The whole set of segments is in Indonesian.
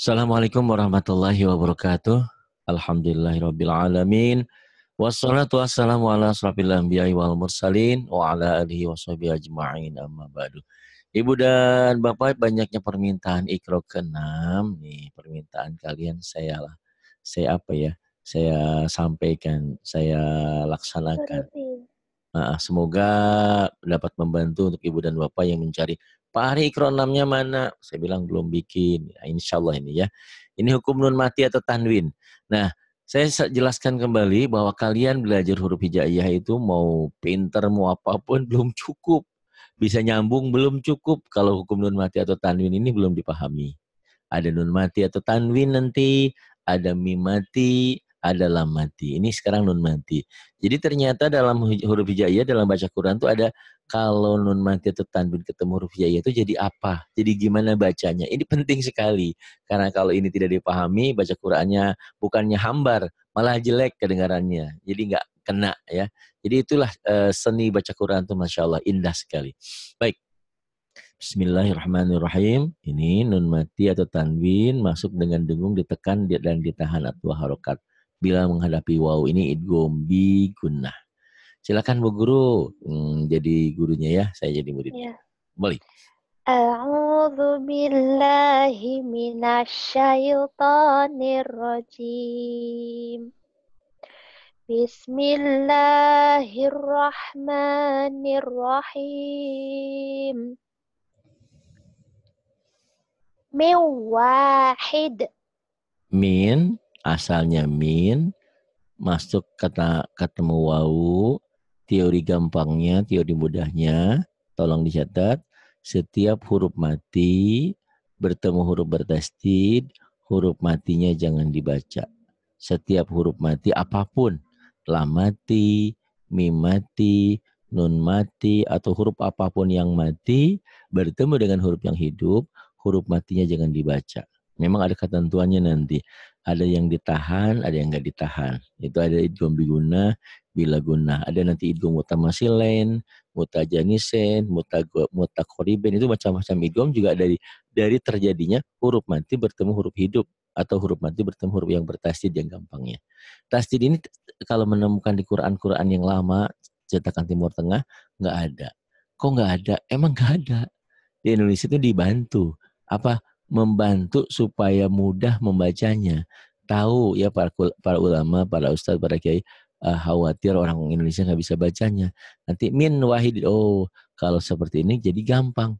Assalamualaikum warahmatullahi wabarakatuh. Alhamdulillahirrabbilalamin. Wassalatu wassalamu ala asrafil anbiya'i wal mursalin wa ala alihi wa ajma'in amma ba'du. Ibu dan Bapak banyaknya permintaan ikro ke-6 nih permintaan kalian saya lah saya apa ya saya sampaikan saya laksanakan Nah, semoga dapat membantu untuk ibu dan bapak yang mencari Pak Ari ikronamnya mana? Saya bilang belum bikin. Nah, ya, insya Allah ini ya. Ini hukum nun mati atau tanwin. Nah, saya jelaskan kembali bahwa kalian belajar huruf hijaiyah itu mau pinter mau apapun belum cukup. Bisa nyambung belum cukup kalau hukum nun mati atau tanwin ini belum dipahami. Ada nun mati atau tanwin nanti, ada mim mati, adalah mati. Ini sekarang nun mati. Jadi ternyata dalam huruf hijaiyah dalam baca Quran itu ada kalau nun mati atau tanwin ketemu huruf hijaiyah itu jadi apa? Jadi gimana bacanya? Ini penting sekali karena kalau ini tidak dipahami baca Qurannya bukannya hambar malah jelek kedengarannya. Jadi nggak kena ya. Jadi itulah uh, seni baca Quran itu masya Allah indah sekali. Baik. Bismillahirrahmanirrahim. Ini nun mati atau tanwin masuk dengan dengung ditekan dan ditahan atau harokat bila menghadapi wow ini idgombi gunnah. Silakan Bu Guru hmm, jadi gurunya ya, saya jadi murid. Ya. Boleh. A'udzu billahi minasyaitonir rajim. Bismillahirrahmanirrahim. Min wahid. Min asalnya min, masuk kata ketemu wau, teori gampangnya, teori mudahnya, tolong dicatat, setiap huruf mati bertemu huruf bertasdid, huruf matinya jangan dibaca. Setiap huruf mati apapun, lam mati, mim mati, nun mati, atau huruf apapun yang mati, bertemu dengan huruf yang hidup, huruf matinya jangan dibaca. Memang ada ketentuannya nanti ada yang ditahan, ada yang nggak ditahan. Itu ada idgham biguna, bila guna. Ada nanti idgham mutamasilain, mutajanisen, mutakoriben itu macam-macam idgham juga dari dari terjadinya huruf mati bertemu huruf hidup atau huruf mati bertemu huruf yang bertasjid yang gampangnya. Tasjid ini kalau menemukan di Quran-Quran yang lama cetakan Timur Tengah nggak ada. Kok nggak ada? Emang nggak ada. Di Indonesia itu dibantu apa membantu supaya mudah membacanya. Tahu ya para, para ulama, para ustadz, para kiai, uh, khawatir orang Indonesia nggak bisa bacanya. Nanti min wahid, oh kalau seperti ini jadi gampang.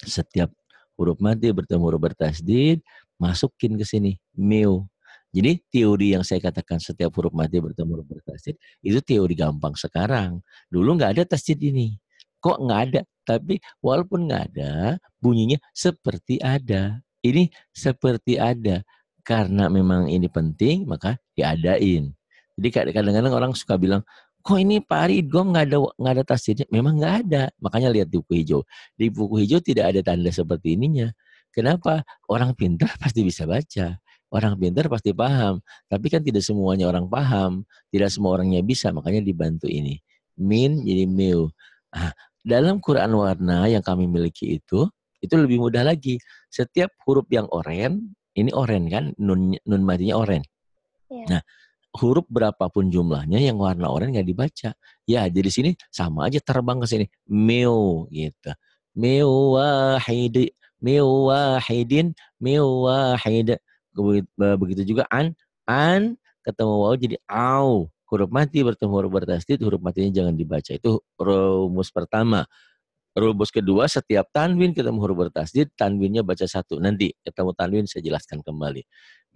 Setiap huruf mati bertemu huruf bertasdid, masukin ke sini, miu. Jadi teori yang saya katakan setiap huruf mati bertemu huruf bertasdid, itu teori gampang sekarang. Dulu nggak ada tasdid ini kok nggak ada. Tapi walaupun nggak ada, bunyinya seperti ada. Ini seperti ada. Karena memang ini penting, maka diadain. Jadi kadang-kadang orang suka bilang, kok ini Pak Ari Idgom nggak ada nggak ada tasirnya Memang nggak ada. Makanya lihat di buku hijau. Di buku hijau tidak ada tanda seperti ininya. Kenapa? Orang pintar pasti bisa baca. Orang pintar pasti paham, tapi kan tidak semuanya orang paham, tidak semua orangnya bisa, makanya dibantu ini. Min jadi mil. Ah, dalam Quran warna yang kami miliki itu, itu lebih mudah lagi. Setiap huruf yang oren, ini oren kan, nun, nun matinya oren. Yeah. Nah, huruf berapapun jumlahnya yang warna oren nggak dibaca. Ya, jadi sini sama aja terbang ke sini. meo gitu. meo wahidi, meo wahidin, meo wahid. Begitu juga an, an ketemu waw jadi au huruf mati bertemu huruf bertasdid, huruf matinya jangan dibaca. Itu rumus pertama. Rumus kedua, setiap tanwin ketemu huruf bertasdid, tanwinnya baca satu. Nanti ketemu tanwin saya jelaskan kembali.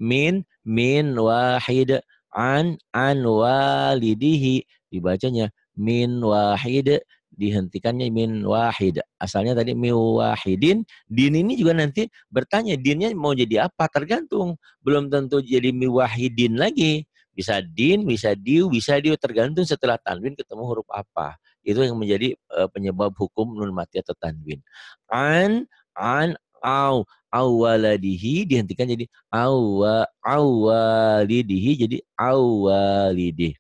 Min, min wahid, an, an walidihi. Dibacanya min wahid, dihentikannya min wahid. Asalnya tadi min wahidin. Din ini juga nanti bertanya, dinnya mau jadi apa? Tergantung. Belum tentu jadi min wahidin lagi. Bisa din, bisa diu, bisa diu tergantung setelah tanwin ketemu huruf apa. Itu yang menjadi uh, penyebab hukum nun mati atau tanwin. An, an, au awaladihi dihentikan jadi awa awalidihi jadi awalidih.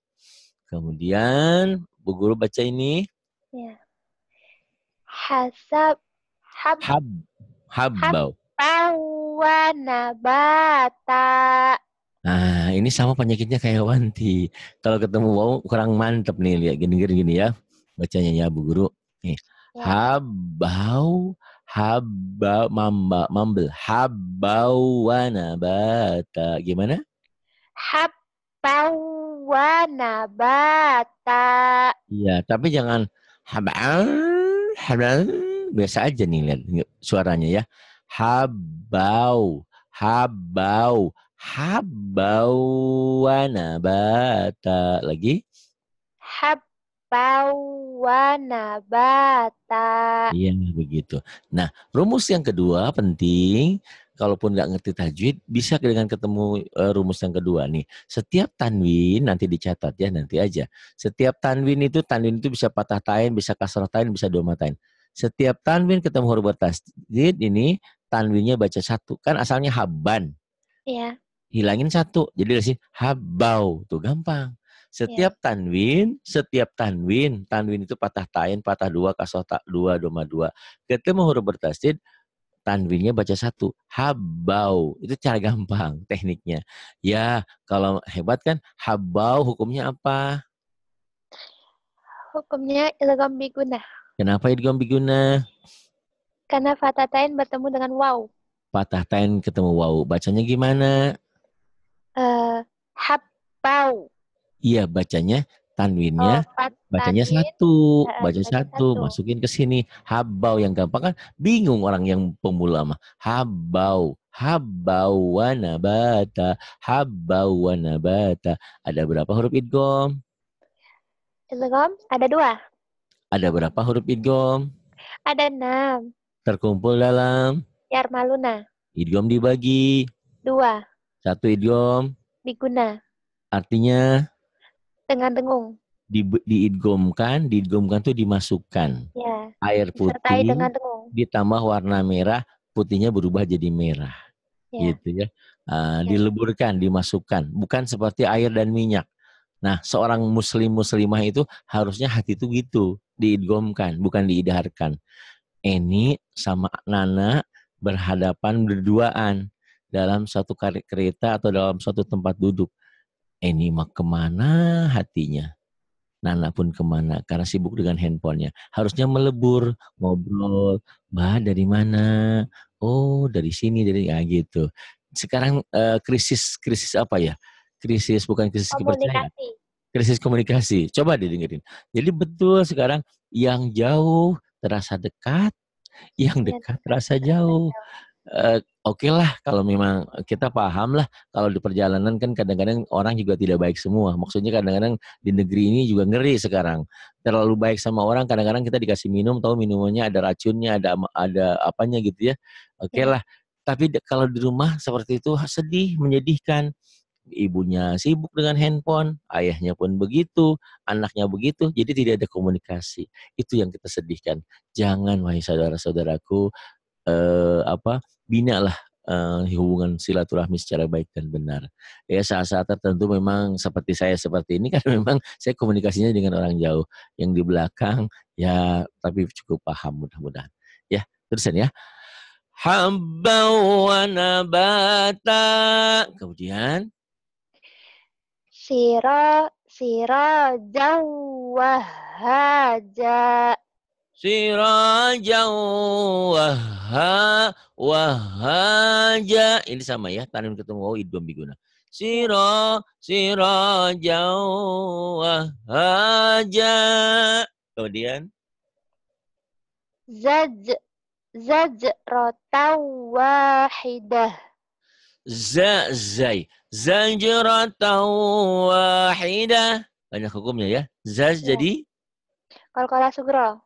Kemudian Bu Guru baca ini. Ya. Hasab hab hab habbau hab, hab nabata Nah, ini sama penyakitnya kayak Wanti. Kalau ketemu wow kurang mantep nih lihat gini-gini gini ya. Bacanya ya Bu Guru. Nih. Ya. Habau haba mamba mambel habau wanabata. Gimana? Habau wanabata. Iya, tapi jangan habal habal biasa aja nih lihat suaranya ya. Habau habau Habawana bata. Lagi? Habawana bata. Iya, begitu. Nah, rumus yang kedua penting. Kalaupun nggak ngerti tajwid, bisa dengan ketemu eh, rumus yang kedua nih. Setiap tanwin, nanti dicatat ya, nanti aja. Setiap tanwin itu, tanwin itu bisa patah tain, bisa kasar tain, bisa doma tain. Setiap tanwin ketemu huruf bertasdid ini, tanwinnya baca satu. Kan asalnya haban. Iya hilangin satu. Jadi dari sini habau tuh gampang. Iya. Setiap yeah. tanwin, setiap tanwin, tanwin itu patah tain, patah dua, kasoh tak dua, doma dua. Ketemu huruf bertasdid, tanwinnya baca satu, habau. Itu cara gampang tekniknya. Ya, kalau hebat kan habau hukumnya apa? Hukumnya ilgam biguna. Kenapa ilgam biguna? Karena fatah tain bertemu dengan waw. Patah tain ketemu waw. Bacanya gimana? uh, eh, habau. Iya, bacanya tanwinnya oh, bacanya tanwin, satu, baca satu, satu, masukin ke sini. Habau yang gampang kan bingung orang yang pemula mah. Habau, habau wanabata, habau wanabata. Ada berapa huruf idgom? Idgom ada dua. Ada berapa huruf idgom? Ada enam. Terkumpul dalam? Yarmaluna. Idgom dibagi? Dua. Satu idiom. Diguna. Artinya? Dengan dengung. Di, diidgomkan, diidgomkan tuh dimasukkan. Ya. Air putih. dengan dengung. Ditambah warna merah, putihnya berubah jadi merah. Ya. Gitu ya. Uh, ya. Dileburkan, dimasukkan. Bukan seperti air dan minyak. Nah, seorang muslim muslimah itu harusnya hati itu gitu, diidgomkan, bukan diidharkan. Eni sama Nana berhadapan berduaan dalam satu kereta atau dalam suatu tempat duduk. Eh, ini mah kemana hatinya? Nana pun kemana? Karena sibuk dengan handphonenya. Harusnya melebur, ngobrol. Bah, dari mana? Oh, dari sini, dari ya gitu. Sekarang uh, krisis krisis apa ya? Krisis bukan krisis kepercayaan. Krisis komunikasi. Coba didengerin. Jadi betul sekarang yang jauh terasa dekat, yang iya, dekat terasa jauh. Eh, oke okay lah kalau memang kita paham lah kalau di perjalanan kan kadang-kadang orang juga tidak baik semua. Maksudnya kadang-kadang di negeri ini juga ngeri sekarang. Terlalu baik sama orang kadang-kadang kita dikasih minum tahu minumannya ada racunnya, ada ada apanya gitu ya. Oke okay lah. Tapi kalau di rumah seperti itu sedih, menyedihkan. Ibunya sibuk dengan handphone, ayahnya pun begitu, anaknya begitu, jadi tidak ada komunikasi. Itu yang kita sedihkan. Jangan, wahai saudara-saudaraku, eh, apa binalah uh, eh, hubungan silaturahmi secara baik dan benar. Ya saat-saat tertentu memang seperti saya seperti ini kan memang saya komunikasinya dengan orang jauh yang di belakang ya tapi cukup paham mudah-mudahan. Ya terusan ya. hamba wa Kemudian sirah sirah jauh haja sirajan waha wahaja ini sama ya tanim ketemu waw idom biguna siro sirajan wahaja kemudian zaj rota wahidah za zai zajratan wahidah banyak hukumnya ya zaj ya. jadi kalau kalah sugro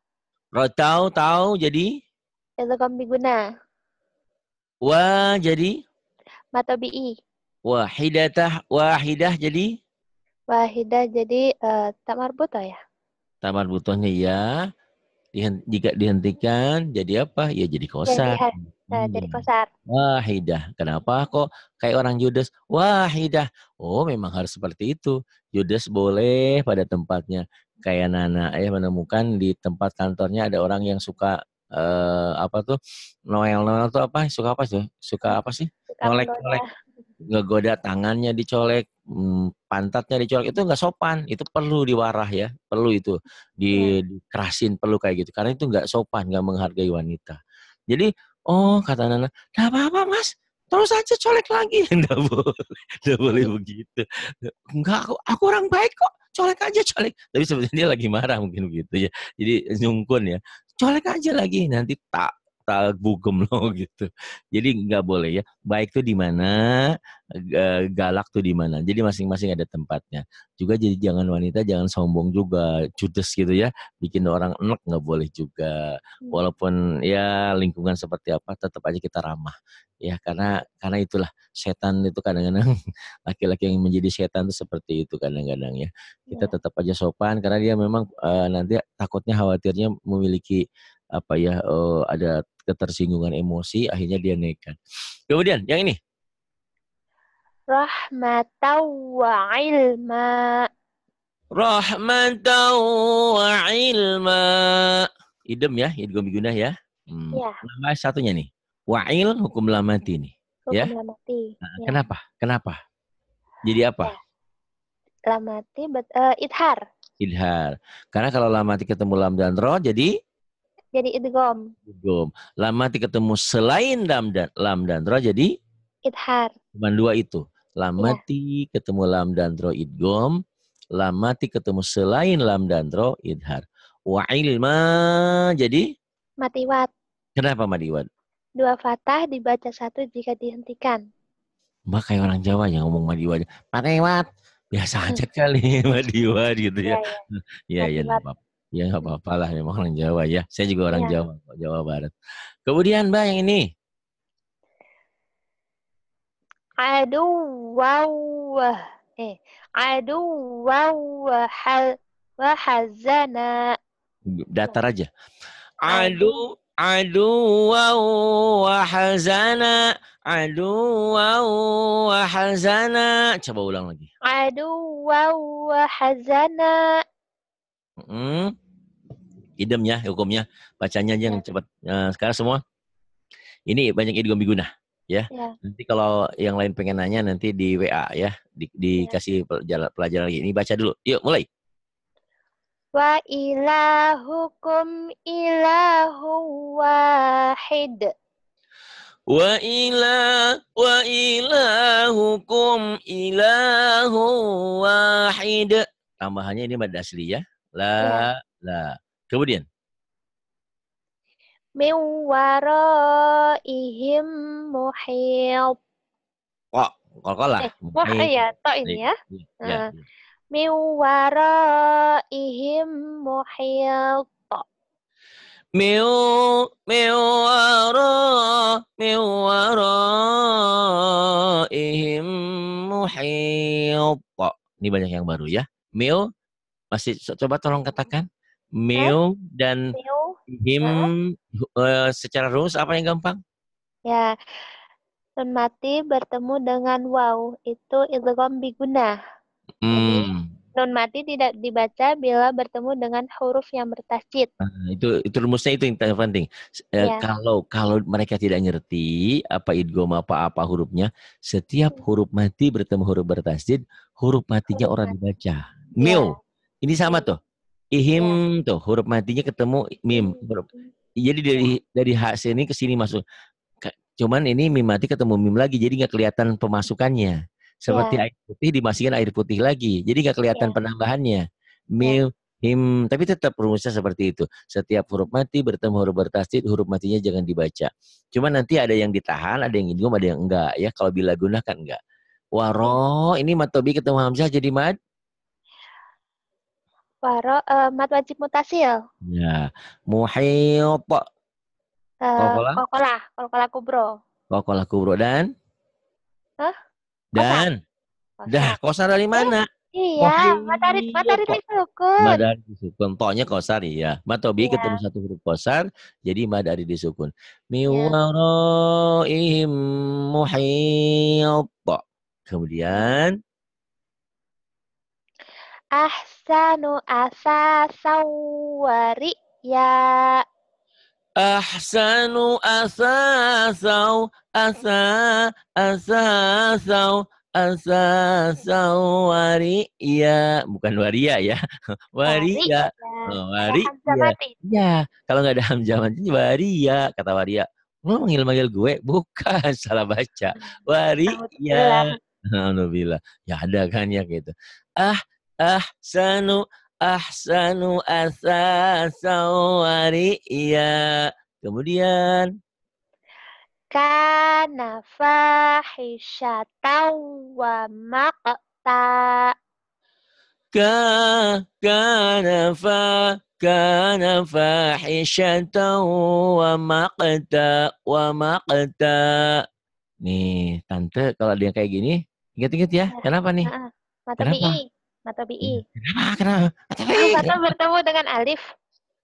kalau tahu tahu jadi ilham guna. Wa jadi Mata matabi'i. Wahidatah wahidah jadi wahidah jadi uh, eh, tak marbuto ya. Tak marbutohnya ya. Dihen jika dihentikan jadi apa? Ya jadi kosar. Jadi, nah, hmm. jadi kosar. Wahidah. Kenapa kok kayak orang Judas? Wahidah. Oh, memang harus seperti itu. Judas boleh pada tempatnya kayak Nana ya menemukan di tempat kantornya ada orang yang suka eh, apa tuh Noel Noel tuh apa suka apa sih suka apa sih colek-colek, ngegoda tangannya dicolek mm, pantatnya dicolek itu nggak sopan itu perlu diwarah ya perlu itu di, iya. dikerasin perlu kayak gitu karena itu nggak sopan nggak menghargai wanita jadi oh kata Nana nggak apa apa mas terus aja colek lagi nggak boleh nggak boleh begitu nggak aku aku orang baik kok colek aja colek. Tapi sebenarnya dia lagi marah mungkin begitu ya. Jadi nyungkun ya. Colek aja lagi nanti tak talbu lo gitu. Jadi nggak boleh ya. Baik tuh di mana, eh, galak tuh di mana. Jadi masing-masing ada tempatnya. Juga jadi jangan wanita jangan sombong juga, judes gitu ya. Bikin orang enek nggak boleh juga. Hmm. Walaupun ya lingkungan seperti apa, tetap aja kita ramah. Ya karena karena itulah setan itu kadang-kadang laki-laki yang menjadi setan itu seperti itu kadang-kadang ya. Kita iya. tetap aja sopan karena dia memang uh, nanti takutnya khawatirnya memiliki apa ya uh, ada ketersinggungan emosi akhirnya dia nekat. Kemudian yang ini. rahmatau wa ilma. Rahmatan wa ilma. Idem ya, idgham bigunah ya. Hmm. Ya. Nah, satunya nih. Wa'il hukum lamati nih. Hukum ya? lamati. Nah, ya. Kenapa? Kenapa? Jadi apa? Ya. Lamati but, uh, eh, idhar. Idhar. Karena kalau lamati ketemu lam dan ro jadi jadi idgom. Idgom. Lama ketemu selain lam dan lam dan ro jadi idhar. Cuma dua itu. mati iya. ya. ketemu lam dan ro idgom. mati ketemu selain lam dan ro idhar. Wa ilma jadi matiwat. Kenapa matiwat? Dua fatah dibaca satu jika dihentikan. Mbak kayak orang Jawa yang ngomong madiwat. Matiwat. Biasa aja kali madiwat gitu ya. Iya, iya, ya, ya, ya, ya, Ya nggak apa-apa lah, memang orang Jawa ya. Saya juga orang ya. Jawa, Jawa Barat. Kemudian Mbak yang ini. Adu wow. Eh, adu Hal, wahazana. Datar aja. Adu aduwa wa hazana aduwa hazana coba ulang lagi aduwa wa hazana Hmm. Idem ya hukumnya. Bacanya aja yang ya. cepat. Nah, sekarang semua. Ini banyak idiom biguna ya. ya. Nanti kalau yang lain pengen nanya nanti di WA ya. Di, dikasih ya. pelajaran lagi. Ini baca dulu. Yuk mulai. Wa ilahukum ilahu wahid. Wa ilah wa ilahukum ilahu wahid. Tambahannya ini pada asli ya. La, ya. la. Kemudian. Min waraihim Kok, Wah, kolkola. Eh, ya, Tok ini ya. Iya, iya, ah. ya. Min waraihim muhiyab. Min, min wara, min waraihim muhiyab. Ini banyak yang baru ya. Mew masih coba tolong katakan meo dan Meo. him eh, secara rumus apa yang gampang? Ya. mati bertemu dengan wow itu idgham biguna. Hmm. Non mati tidak dibaca bila bertemu dengan huruf yang bertasjid. Nah, itu itu rumusnya itu yang penting. Eh, ya. kalau kalau mereka tidak ngerti apa idgham apa apa hurufnya, setiap hmm. huruf mati bertemu huruf bertasjid, huruf matinya orang dibaca. Ya. Mil. Ini sama tuh. Ihim ya. tuh huruf matinya ketemu mim. Huruf. Jadi dari dari H sini ke sini masuk. Cuman ini mim mati ketemu mim lagi jadi nggak kelihatan pemasukannya. Seperti ya. air putih dimasukin air putih lagi. Jadi nggak kelihatan ya. penambahannya. Iya. Mim him tapi tetap rumusnya seperti itu setiap huruf mati bertemu huruf bertasdid huruf matinya jangan dibaca Cuman nanti ada yang ditahan ada yang idgham ada yang enggak ya kalau bila gunakan enggak waro ini matobi ketemu hamzah jadi mat Waro, uh, eh, mat wajib mutasil. Ya. pok. Uh, kokola. Kokola kubro. Kokola kubro. Dan? Hah? Dan? Kosa. Dah, kosar dari eh, mana? Eh, iya, matahari matahari disukun. sukun. Matahari disukun. Toknya kosar iya. Matobi iya. ketemu satu huruf kosar, jadi matahari disukun. Iya. Miwaro ihim pok. Kemudian Ahsanu asa wa ya. Ahsanu saw asa asa saw asasau ya. bukan waria ya waria oh, waria ya kalau nggak ada hamzah mati waria kata waria lo manggil manggil gue bukan salah baca hmm. waria alhamdulillah ya ada kan ya gitu ah ahsanu ahsanu asasa wariya. Kemudian kana fahisyatan wa maqta ka kana fa kana fahisyatan wa maqta wa maqta nih tante kalau dia kayak gini ingat-ingat ya kenapa nih Mata kenapa BI. Kenapa? Iya, kenapa? Kenapa? Mata bertemu dengan alif.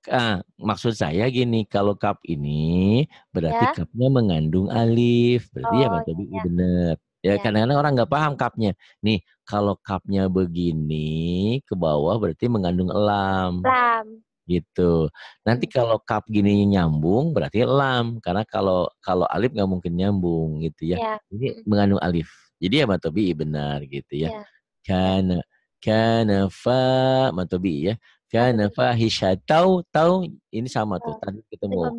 Ah, maksud saya gini, kalau cup ini berarti ya. cupnya mengandung alif, berarti ya oh, iya. ya BI ya. benar. Ya kadang-kadang orang nggak paham cupnya. Nih kalau cupnya begini ke bawah berarti mengandung elam. Lam. Gitu. Nanti hmm. kalau cup gini nyambung berarti lam karena kalau kalau alif nggak mungkin nyambung gitu ya. Yeah. Ini mengandung alif. Jadi ya matobi'i benar gitu ya. ya. Karena Kana fa matobi ya. Kana fa Tau, tau ini sama iya. tuh. Tadi ketemu. Oh,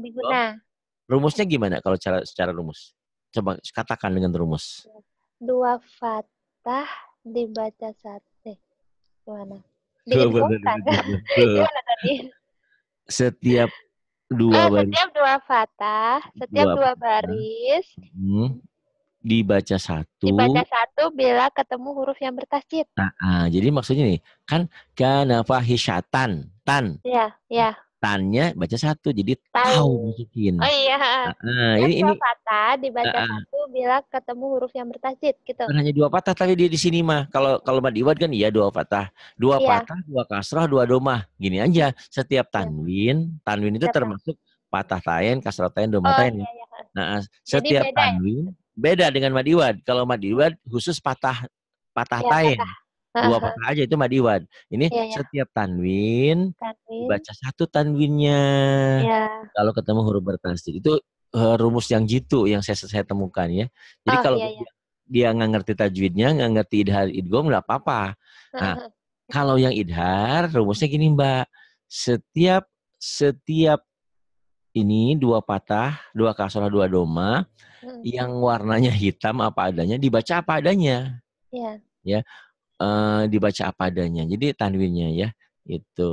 rumusnya gimana kalau cara secara rumus? Coba katakan dengan rumus. Dua fatah dibaca sate. Gimana? dua. Gimana tadi? Setiap dua eh, baris. Setiap dua fatah, setiap dua, dua baris, mm-hmm dibaca satu dibaca satu bila ketemu huruf yang bertasjid nah, ah, jadi maksudnya nih kan kana fahisyatan tan ya ya tannya baca satu jadi Tan. tahu masukin oh iya ah, ah kan ini ini dua patah dibaca ah, ah. satu bila ketemu huruf yang bertasjid gitu kan hanya dua patah tapi dia di sini mah kalau kalau mad iwad kan iya dua patah dua iya. patah dua kasrah dua domah gini aja setiap iya. tanwin tanwin itu termasuk patah tayen, kasrah tayen, domah oh, iya, iya. nah setiap ya? tanwin Beda dengan madiwad. Kalau madiwad khusus patah patah ya, tain. Patah. Dua patah aja itu madiwad. Ini ya, ya. setiap tanwin, tanwin baca satu tanwinnya. Ya. Kalau ketemu huruf bertasdid itu uh, rumus yang jitu yang saya saya temukan ya. Jadi oh, kalau ya, ya. dia nggak ngerti tajwidnya, nggak ngerti idhar idgham nggak apa-apa. Nah, kalau yang idhar rumusnya gini Mbak. Setiap setiap ini dua patah, dua kasola, dua doma hmm. yang warnanya hitam apa adanya dibaca apa adanya. Iya. Ya. Uh, dibaca apa adanya. Jadi tanwinnya ya itu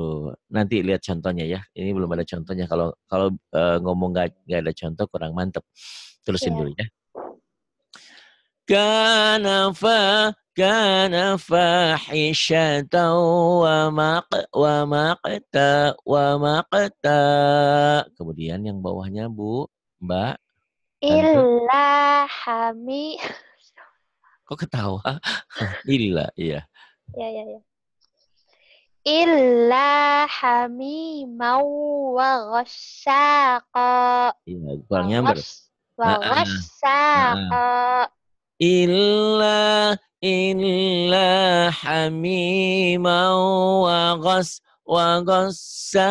nanti lihat contohnya ya. Ini belum ada contohnya. Kalau kalau uh, ngomong gak, gak ada contoh kurang mantep. Terusin yeah. dulu ya. Kanafa كان فاحشة ومق ومقتا ومقتا kemudian yang bawahnya Bu Mbak Illa hami Kok ketawa? Illa iya. Iya iya ya. ya, ya. Illa hami mau wa ghasaqa Iya, kurangnya ber. Wa ghassaqa. Nah, ah. nah, ah illa illa wa ghas wa sa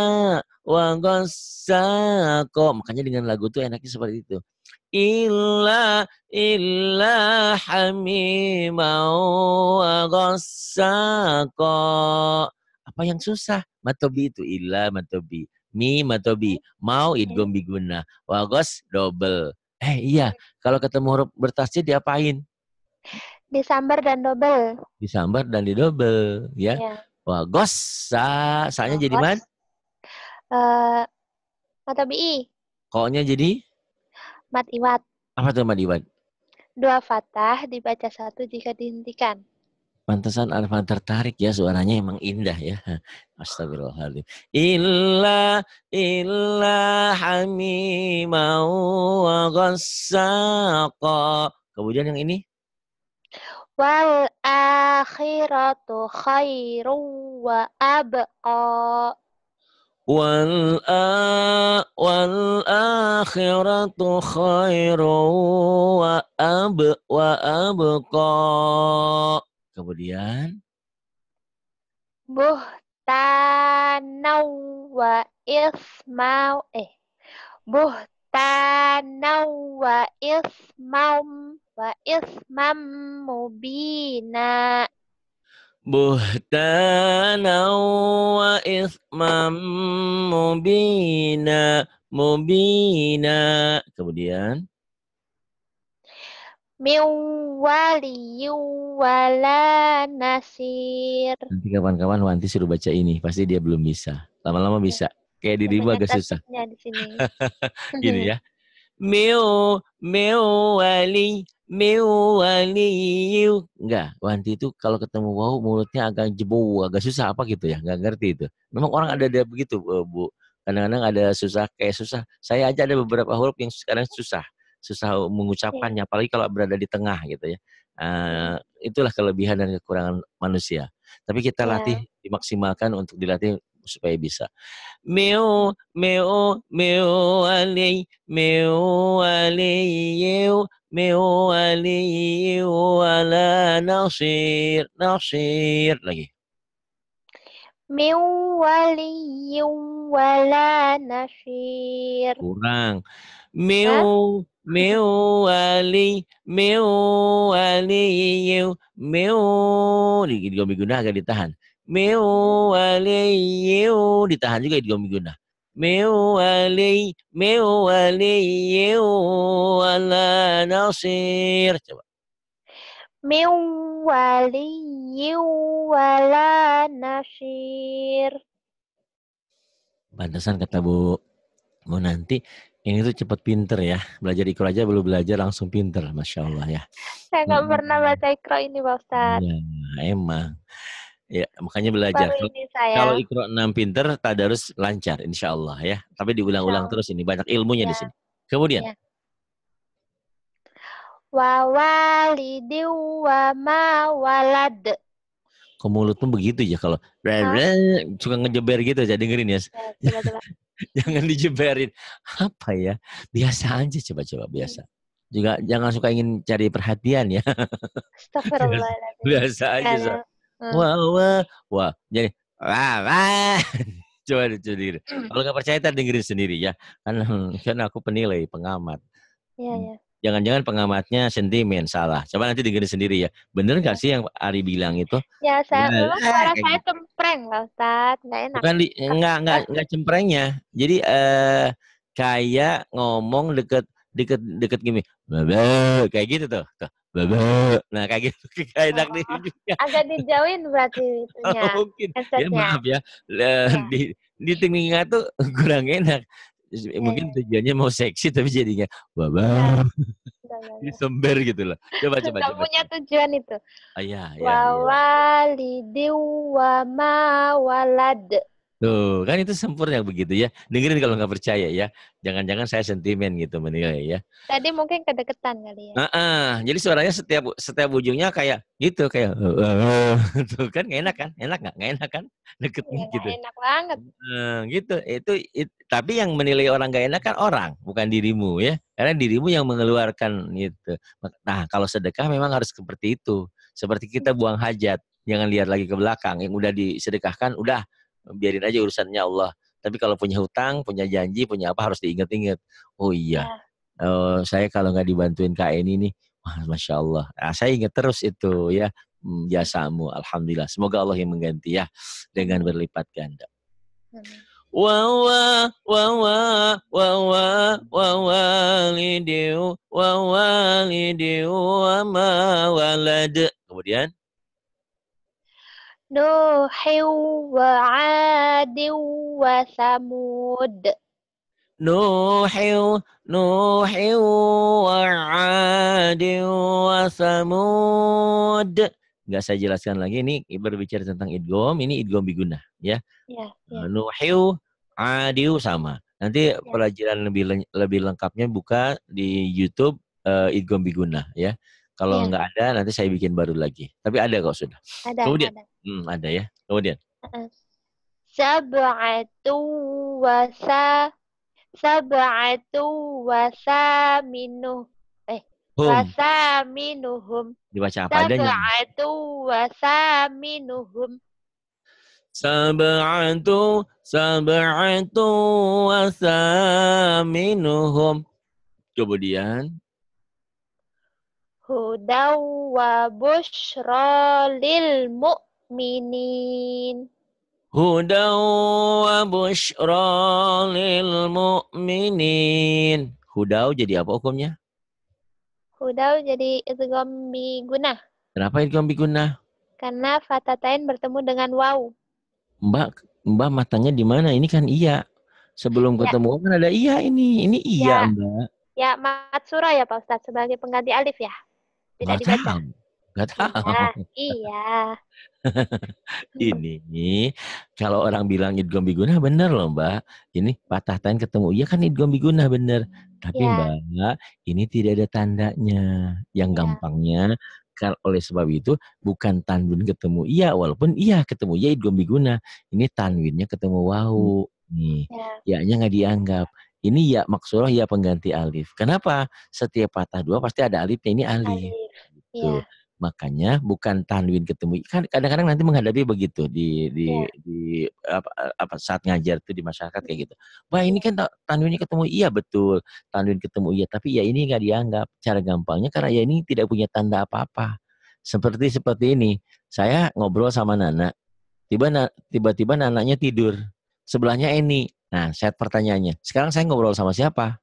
wa sa kok makanya dengan lagu tuh enaknya seperti itu illa illa hamimau sa kok apa yang susah matobi itu illa matobi mi matobi mau idgom biguna wagos double Eh iya, hmm. kalau ketemu huruf bertasnya diapain? Disambar dan dobel. Disambar dan didobel, ya. Iya. Wah, sa nya jadi man? Uh, eh, bi. Koknya jadi? Mat iwat. Apa tuh mat iwat? Dua fatah dibaca satu jika dihentikan. Pantesan Arfan tertarik ya suaranya emang indah ya. Astagfirullahaladzim. Illa illa hamimau wa ghassaqa. Kemudian yang ini? Wal akhiratu khairu wa abqa. Wal, a, wal akhiratu khairu wa ab wa abqa. Kemudian buhtanau wa ismau eh buhtanau wa ismau wa ismam mubina buhtanau wa ismam mubina mubina kemudian min wala nasir. Nanti kawan-kawan Wanti suruh baca ini, pasti dia belum bisa. Lama-lama iya. bisa. Kayak dirimu agak susah. Di sini. Gini ya. Miu, miu wali, miu wali Enggak, Wanti itu kalau ketemu wau mulutnya agak jebu, agak susah apa gitu ya, enggak ngerti itu. Memang orang ada ada begitu, eh, Bu. Kadang-kadang ada susah kayak susah. Saya aja ada beberapa huruf yang sekarang susah susah iya. mengucapkannya apalagi kalau berada di tengah gitu ya uh, itulah kelebihan dan kekurangan manusia tapi kita iya. latih yeah. dimaksimalkan untuk dilatih supaya bisa. Meu, meu, meu alei, meu alei, yeo meu alei, ala nasir, nasir. Lagi. Meu alei, ala nasir. Kurang. Meu, Mewali, ولي من ولي من idgham gunnah agak ditahan min wali ditahan juga idgham gunnah min wali min wali wala nasir coba min wali wala nasir Pantesan kata Bu mau nanti ini tuh cepat pinter ya. Belajar ikro aja belum belajar langsung pinter. Masya Allah ya. Saya nggak nah, pernah baca ikro ini Pak Ustaz. Ya, emang. Ya, makanya belajar. Kalau ikro enam pinter, tak harus lancar insya Allah ya. Tapi diulang-ulang terus ini. Banyak ilmunya ya. di sini. Kemudian. Ya. Wa wa ma walad. mulut begitu ya kalau. Suka ngejeber gitu. Jadi ya, dengerin ya. ya jangan dijeberin. Apa ya? Biasa aja coba-coba hmm. biasa. Juga jangan suka ingin cari perhatian ya. biasa aja. So. Hmm. Wah, wah, wah. Jadi, wah, wah. Coba sendiri. Hmm. Kalau nggak percaya, tadi dengerin sendiri ya. Karena, karena aku penilai, pengamat. Iya, iya jangan-jangan pengamatnya sentimen salah. Coba nanti dengerin sendiri ya. Bener gak iya. sih yang Ari bilang itu? Ya saya nah, memang ah, suara eh, saya gitu. cempreng loh, Ustaz. Nggak enak. Bukan di, nggak, nggak, enggak cemprengnya. Jadi eh, kayak ngomong deket deket deket gini, bebe kayak gitu tuh. tuh. Bebe. Nah kayak gitu kayak enak oh, nih Agak dijauhin berarti itunya. Oh, mungkin. Ya maaf ya. ya. Di, di telinga tuh kurang enak eh. Iya, mungkin iya. tujuannya mau seksi tapi jadinya babam, yeah. disember gitu loh coba coba coba punya tujuan itu ah, ya, iya, ya, wa walidi wa ma walad Tuh, kan itu sempurna begitu ya. Dengerin kalau nggak percaya ya. Jangan-jangan saya sentimen gitu menilai ya. Tadi mungkin kedeketan kali ya. Uh -uh. Jadi suaranya setiap setiap ujungnya kayak gitu kayak uh, uh, tuh kan gak enak kan? Enak nggak? Gak enak kan? ya, gitu. Enak banget. Uh, gitu. Itu it, tapi yang menilai orang gak enak kan orang, bukan dirimu ya. Karena dirimu yang mengeluarkan gitu. Nah, kalau sedekah memang harus seperti itu. Seperti kita iya. buang hajat, jangan lihat lagi ke belakang. Yang udah disedekahkan udah biarin aja urusannya Allah. Tapi kalau punya hutang, punya janji, punya apa harus diingat-ingat. Oh iya, ya. uh, saya kalau nggak dibantuin kak ini nih, wah masya Allah. Nah, saya ingat terus itu ya hmm, jasamu. Alhamdulillah. Semoga Allah yang mengganti ya dengan berlipat ganda. Wawa wawa wawa Kemudian نوح وعاد وثمود نوح نوح وعاد وثمود Gak saya jelaskan lagi ini berbicara tentang idgom ini idgom biguna ya, Nuhu ya. ya. Nah, nuhiu adiu sama nanti ya. pelajaran lebih lebih lengkapnya buka di YouTube uh, eh, idgom biguna ya kalau ya. nggak ada nanti saya bikin baru lagi. Tapi ada kok sudah. Ada. Kemudian, ada, hmm, ada ya. Kemudian. Sab'atu wasa sab'atu wasa minuh eh Hum. Wasa minuhum. Dibaca apa adanya. Sab'atu wasa minuhum. Sab'atu sab'atu wasa minuhum. Kemudian hudaw wa bushra lil mu'minin. Hudaw wa bushra lil mu'minin. Hudaw jadi apa hukumnya? Hudaw jadi idgham bi gunah. Kenapa idgham bi gunah? Karena fatatain bertemu dengan waw. Mbak, Mbak matanya di mana? Ini kan iya. Sebelum ya. ketemu kan ada iya ini. Ini iya, ya. Mbak. Ya, matsura ya Pak Ustadz sebagai pengganti alif ya gak Tahu. Gak iya, tahu. Nah, iya. ini kalau orang bilang idgham biguna bener loh Mbak. Ini patah tain ketemu. Iya kan idgham biguna bener. Tapi ya. Mbak, ini tidak ada tandanya. Yang ya. gampangnya oleh sebab itu bukan tanwin ketemu iya walaupun iya ketemu iya idgham biguna. Ini tanwinnya ketemu wau. Hmm. Nih, ya. nggak dianggap. Ini ya maksudnya ya pengganti alif. Kenapa? Setiap patah dua pasti ada alifnya. Ini alif. alif gitu. Yeah. Makanya bukan tanwin ketemu. Kan kadang-kadang nanti menghadapi begitu di di yeah. di apa, apa saat ngajar tuh di masyarakat kayak gitu. Wah, ini iya. kan tanwinnya ketemu iya betul. Tanwin ketemu iya, tapi ya ini nggak dianggap. Cara gampangnya karena ya ini tidak punya tanda apa-apa. Seperti seperti ini. Saya ngobrol sama Nana. Tiba na, tiba-tiba Nananya tidur. Sebelahnya ini. Nah, saya pertanyaannya. Sekarang saya ngobrol sama siapa?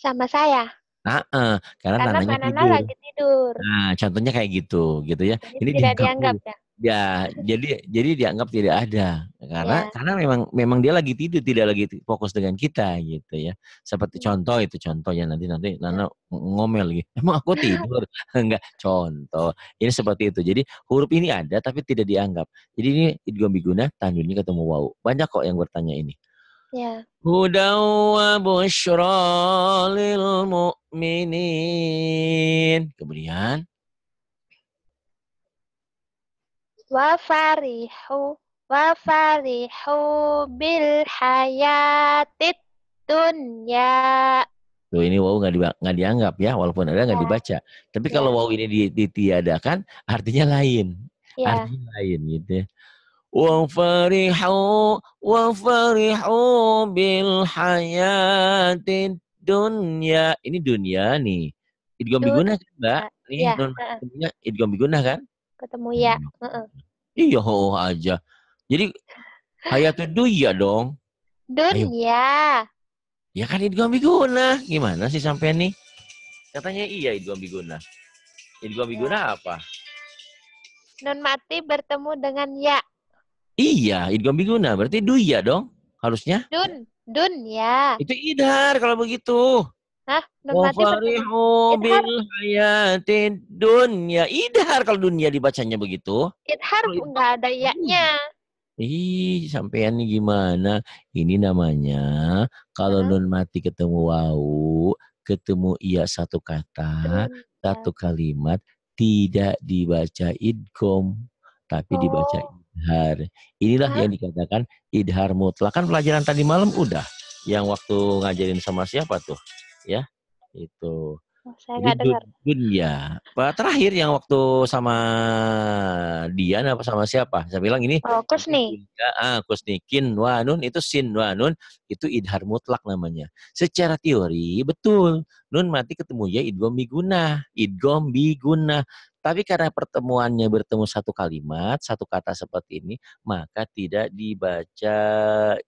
Sama saya. Nah, uh, karena, karena nananya tidur. lagi tidur. Nah, contohnya kayak gitu, gitu ya. Jadi ini tidak dianggap ya. Ya, jadi jadi dianggap tidak ada karena ya. karena memang memang dia lagi tidur, tidak lagi fokus dengan kita gitu ya. Seperti hmm. contoh itu contohnya nanti nanti iya. Nana ngomel gitu Emang aku tidur? Enggak, contoh. Ini seperti itu. Jadi huruf ini ada tapi tidak dianggap. Jadi ini idgham biguna, tanwinnya ketemu wau. Banyak kok yang bertanya ini. Ya. Huda wa bushra lil mu'minin. Kemudian. Wa farihu wa farihu bil hayatid dunya. Tuh ini wa'u nggak di, dianggap ya, walaupun ada nggak ya. dibaca. Tapi ya. kalau wa'u ini ditiadakan, artinya lain, ya. artinya lain gitu. ya وفرحوا وفرحوا بالحياة dunia ini dunia nih idgham biguna kan mbak ini ya, non dunia idgham biguna kan ketemu ya uh-uh. iya oh aja jadi itu dunia dong dunia Ayo. ya kan idgham biguna gimana sih sampai nih katanya iya idgham biguna idgham biguna iya. ya. apa non mati bertemu dengan ya Iya, idgham biguna. Berarti duya dong harusnya. Dun, dun ya. Itu idhar kalau begitu. Hah? Wafarihu bil hayatin dunya. Idhar kalau dunia dibacanya begitu. Idhar enggak ada yaknya. Ih, sampean nih gimana? Ini namanya kalau nun mati ketemu wau, ketemu iya satu kata, iya. satu kalimat tidak dibaca idgham tapi oh. dibaca idhar. Inilah yang dikatakan idhar mutlak. Kan pelajaran tadi malam udah yang waktu ngajarin sama siapa tuh? Ya. Itu. Oh, saya nggak dengar. Dunia. Pak terakhir yang waktu sama Dian apa sama siapa? Saya bilang ini. Oh, Kusni. Ah, Kusni. Kin, wanun itu sin wanun itu idhar mutlak namanya. Secara teori betul, nun mati ketemu ya idgom biguna, idgom biguna. Tapi karena pertemuannya bertemu satu kalimat, satu kata seperti ini, maka tidak dibaca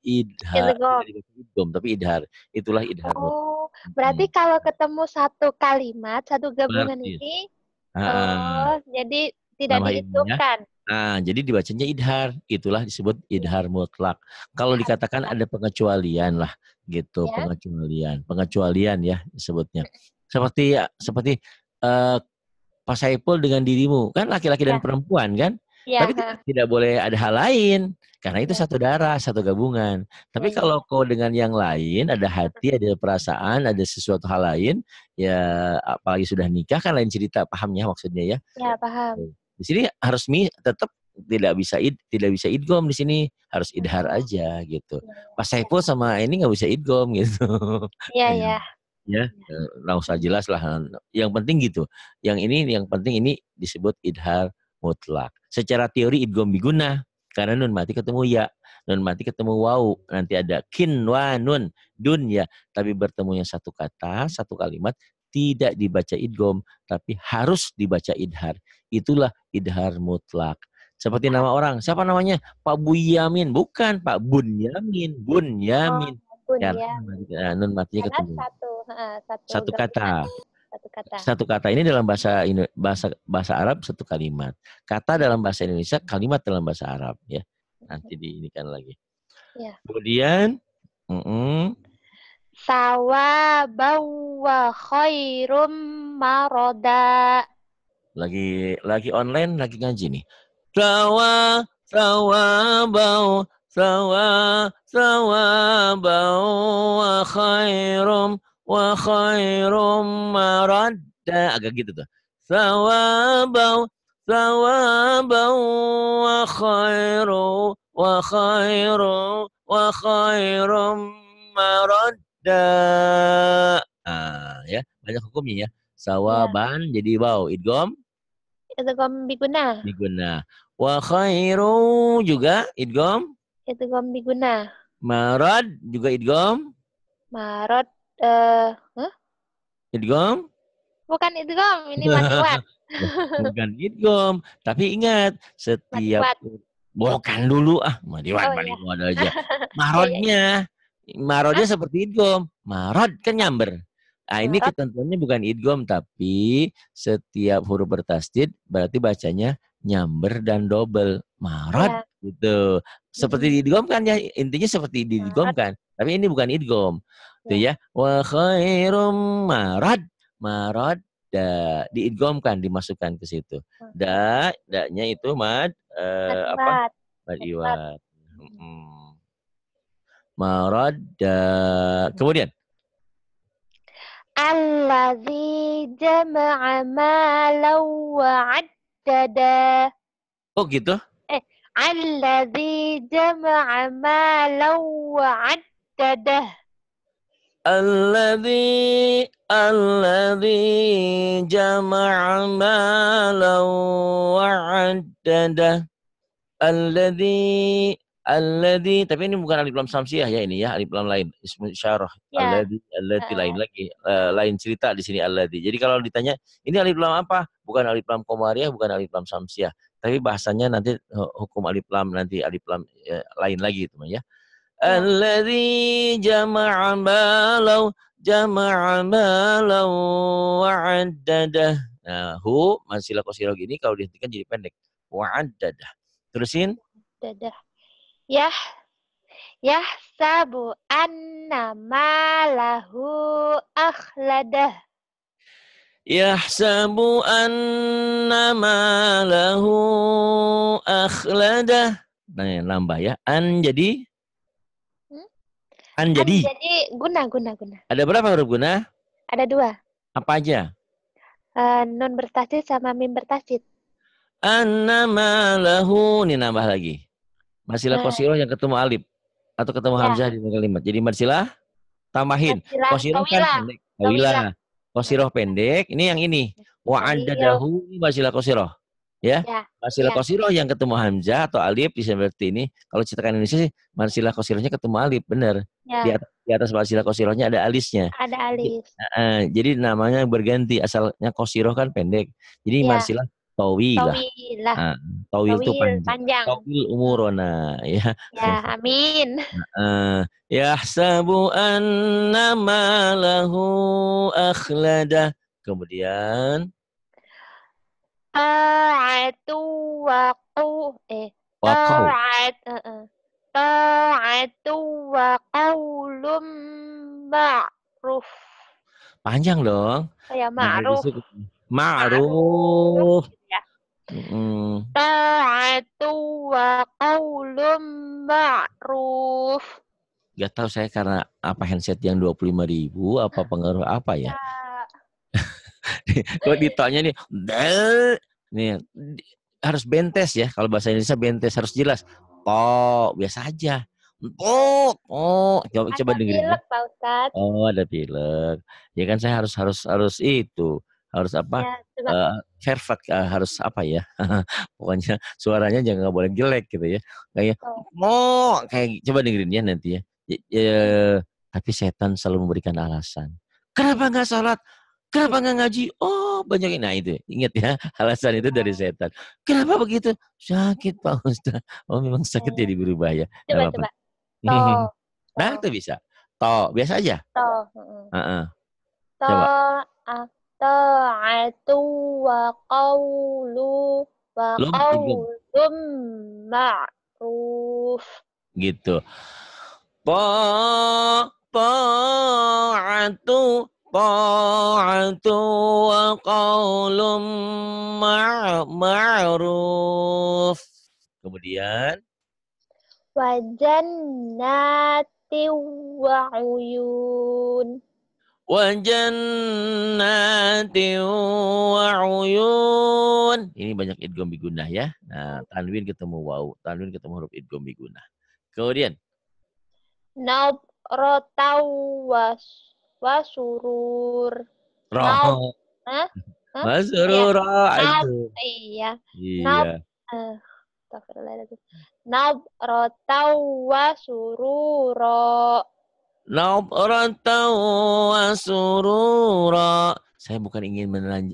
idhar, tidak dibaca idgom, tapi idhar. Itulah idhar. Oh, berarti kalau ketemu satu kalimat, satu gabungan Berarti. ini, oh, jadi tidak nama diidhamkan. Nah, jadi dibacanya idhar. Itulah disebut idhar mutlak. Kalau iya. dikatakan ada pengecualian lah gitu, ya. pengecualian. Pengecualian ya disebutnya. Seperti seperti uh, Pak Saiful dengan dirimu, kan laki-laki ya. dan iya. perempuan kan? Ya. Tapi tidak, tidak boleh ada hal lain karena itu iya. satu darah, satu gabungan. Tapi kalau kau dengan yang lain ada hati, ada perasaan, ada sesuatu hal lain, ya apalagi sudah nikah kan lain cerita, pahamnya maksudnya ya? Ya, paham. Di sini harus mi tetap tidak bisa id, tidak bisa idgom di sini harus idhar aja gitu. Pas saya Saiful sama ini nggak bisa idgom gitu. Iya, iya iya Ya, nggak usah jelas lah. Yang penting gitu. Yang ini yang penting ini disebut idhar mutlak. Secara teori idgom biguna karena nun mati ketemu ya, nun mati ketemu wau, nanti ada kin wa nun dun ya. Tapi bertemunya satu kata, satu kalimat tidak dibaca idgom, tapi harus dibaca idhar. Itulah idhar mutlak. Seperti nama orang. Siapa namanya? Pak Buyamin. Bukan, Pak Bunyamin. Bunyamin. Oh, Bunyamin. Ya, nun nah, matinya ketemu. Satu, uh, satu, satu kata. Satu kata. Satu kata ini dalam bahasa bahasa bahasa Arab satu kalimat. Kata dalam bahasa Indonesia, kalimat dalam bahasa Arab ya. Nanti diinikan lagi. Ya. Kemudian, mm -mm, sawabaw khairum maroda. Lagi lagi online, lagi ngaji nih. Sawa, bau sawa, bau wa khairum wa khairum maroda. Agak gitu tuh. sawa bau wa khairu wa khairu wa khairum maroda da ah ya banyak hukumnya ya sawaban iya. ya. jadi wow idgom idgom biguna biguna wa khairu juga idgom idgom biguna marad juga idgom marad eh uh, idgom bukan idgom ini matiwat bukan idgom tapi ingat setiap matiwat. bukan dulu ah matiwat oh, paling iya. aja iya, iya. marodnya Marodnya ah. seperti idgom. Marod kan nyamber. Nah, ini ketentuannya bukan idgom tapi setiap huruf bertasdid berarti bacanya nyamber dan double. Marod ya. gitu. Seperti idgom kan ya intinya seperti idgom kan. Tapi ini bukan idgom. Itu iya. ya. Wa khairum marad. Marad da diidgomkan dimasukkan ke situ. Hmm. Da da nya itu mad uh, apa? Mad iwat. Hmm. Marad uh, kemudian Allazi jama'a malan wa addada. Oh gitu? Eh, Allazi jama'a malan wa addada. Allazi Allazi jama'a malan wa addada. Allazi Alladhi, tapi ini bukan alif lam samsiah ya ini ya, alif lam lain. Ismu syarah. Ya. Alladhi, alladhi lain lagi. Uh, lain cerita di sini alladhi. Jadi kalau ditanya, ini alif lam apa? Bukan alif lam komariah, bukan alif lam samsiah. Tapi bahasanya nanti eh, hukum alif lam nanti alif lam ya, lain lagi teman ya. ya. Alladhi jama'a malau jama'a malau wa'addadah. Nah, hu mansilah kosirog gini kalau dihentikan jadi pendek. Wa'addadah. Terusin. Dadah Ya, Yah yahsabu anna malahu akhladah. Yahsabu anna malahu akhladah. Nah, lambah ya. An jadi? Hmm? An jadi? An jadi guna, guna, guna. Ada berapa huruf guna? Ada dua. Apa aja? Uh, nun bertasid sama mim bertasid. Anna malahu. Ini nambah lagi. Marsila nah. yang ketemu Alif atau ketemu ya. Hamzah di kalimat. Jadi Marsila tambahin. Kosiro kan pendek. Kawila. Kosiro pendek. Ini yang ini. Wa anda ini Marsila Kosiro. Ya. ya. Masilah ya. Kosiro yang ketemu Hamzah atau Alif bisa berarti ini. Kalau kan Indonesia sih Marsila Kosironya ketemu Alif. Benar. Ya. Di, atas, di atas Masilah Kosironya ada alisnya. Ada alis. Jadi, uh, jadi namanya berganti. Asalnya Kosiro kan pendek. Jadi ya. Tawil lah, Nah, tawil, ah, itu panjang. panjang. Tawil umurona hmm. ya. Ya, amin. Uh, sabu anna ma lahu akhlada. Kemudian ta'atu waqu eh ta'atu wa qaulum ma'ruf. Panjang dong. Oh ya, nah, ma'ruf. Nah, ma'ruf. Iya. Ta'atu wa qawlum ma'ruf. Gak tahu saya karena apa handset yang 25 ribu, apa ah. pengaruh apa ya? Iya. Kalau ditanya nih, nih harus bentes ya. Kalau bahasa Indonesia bentes harus jelas. Oh, biasa aja. Oh, oh, coba coba dengerin. Ya. Pilek, Pak Ustadz. Oh, ada pilek. Ya kan saya harus harus harus itu harus apa ya, uh, vervet uh, harus apa ya pokoknya suaranya jangan nggak boleh jelek gitu ya kayak oh. oh kayak coba dengerin ya nanti ya e, e, tapi setan selalu memberikan alasan kenapa nggak sholat kenapa nggak ngaji oh banyak nah itu ya. ingat ya alasan itu dari nah. setan kenapa begitu sakit pak ustadz oh memang iya. sakit jadi berubah ya coba coba hmm. to. nah itu bisa to biasa aja to uh -uh. to coba ta'atu wa qawlu wa qawlum ma'ruf. Gitu. Ta ta'atu ta'atu wa qawlum ma'ruf. Kemudian wa jannati wa uyun. وَجَنَّاتٍ وَعُيُونٍ Ini banyak idgham bigunah ya. Nah, tanwin ketemu wau, tanwin ketemu huruf idgham bigunah. Kemudian Nabrotau was wasurur. Roh. Wasurur. Iya. iya. Iya. Nab, rotau wasururo. Nabratan wa Saya bukan ingin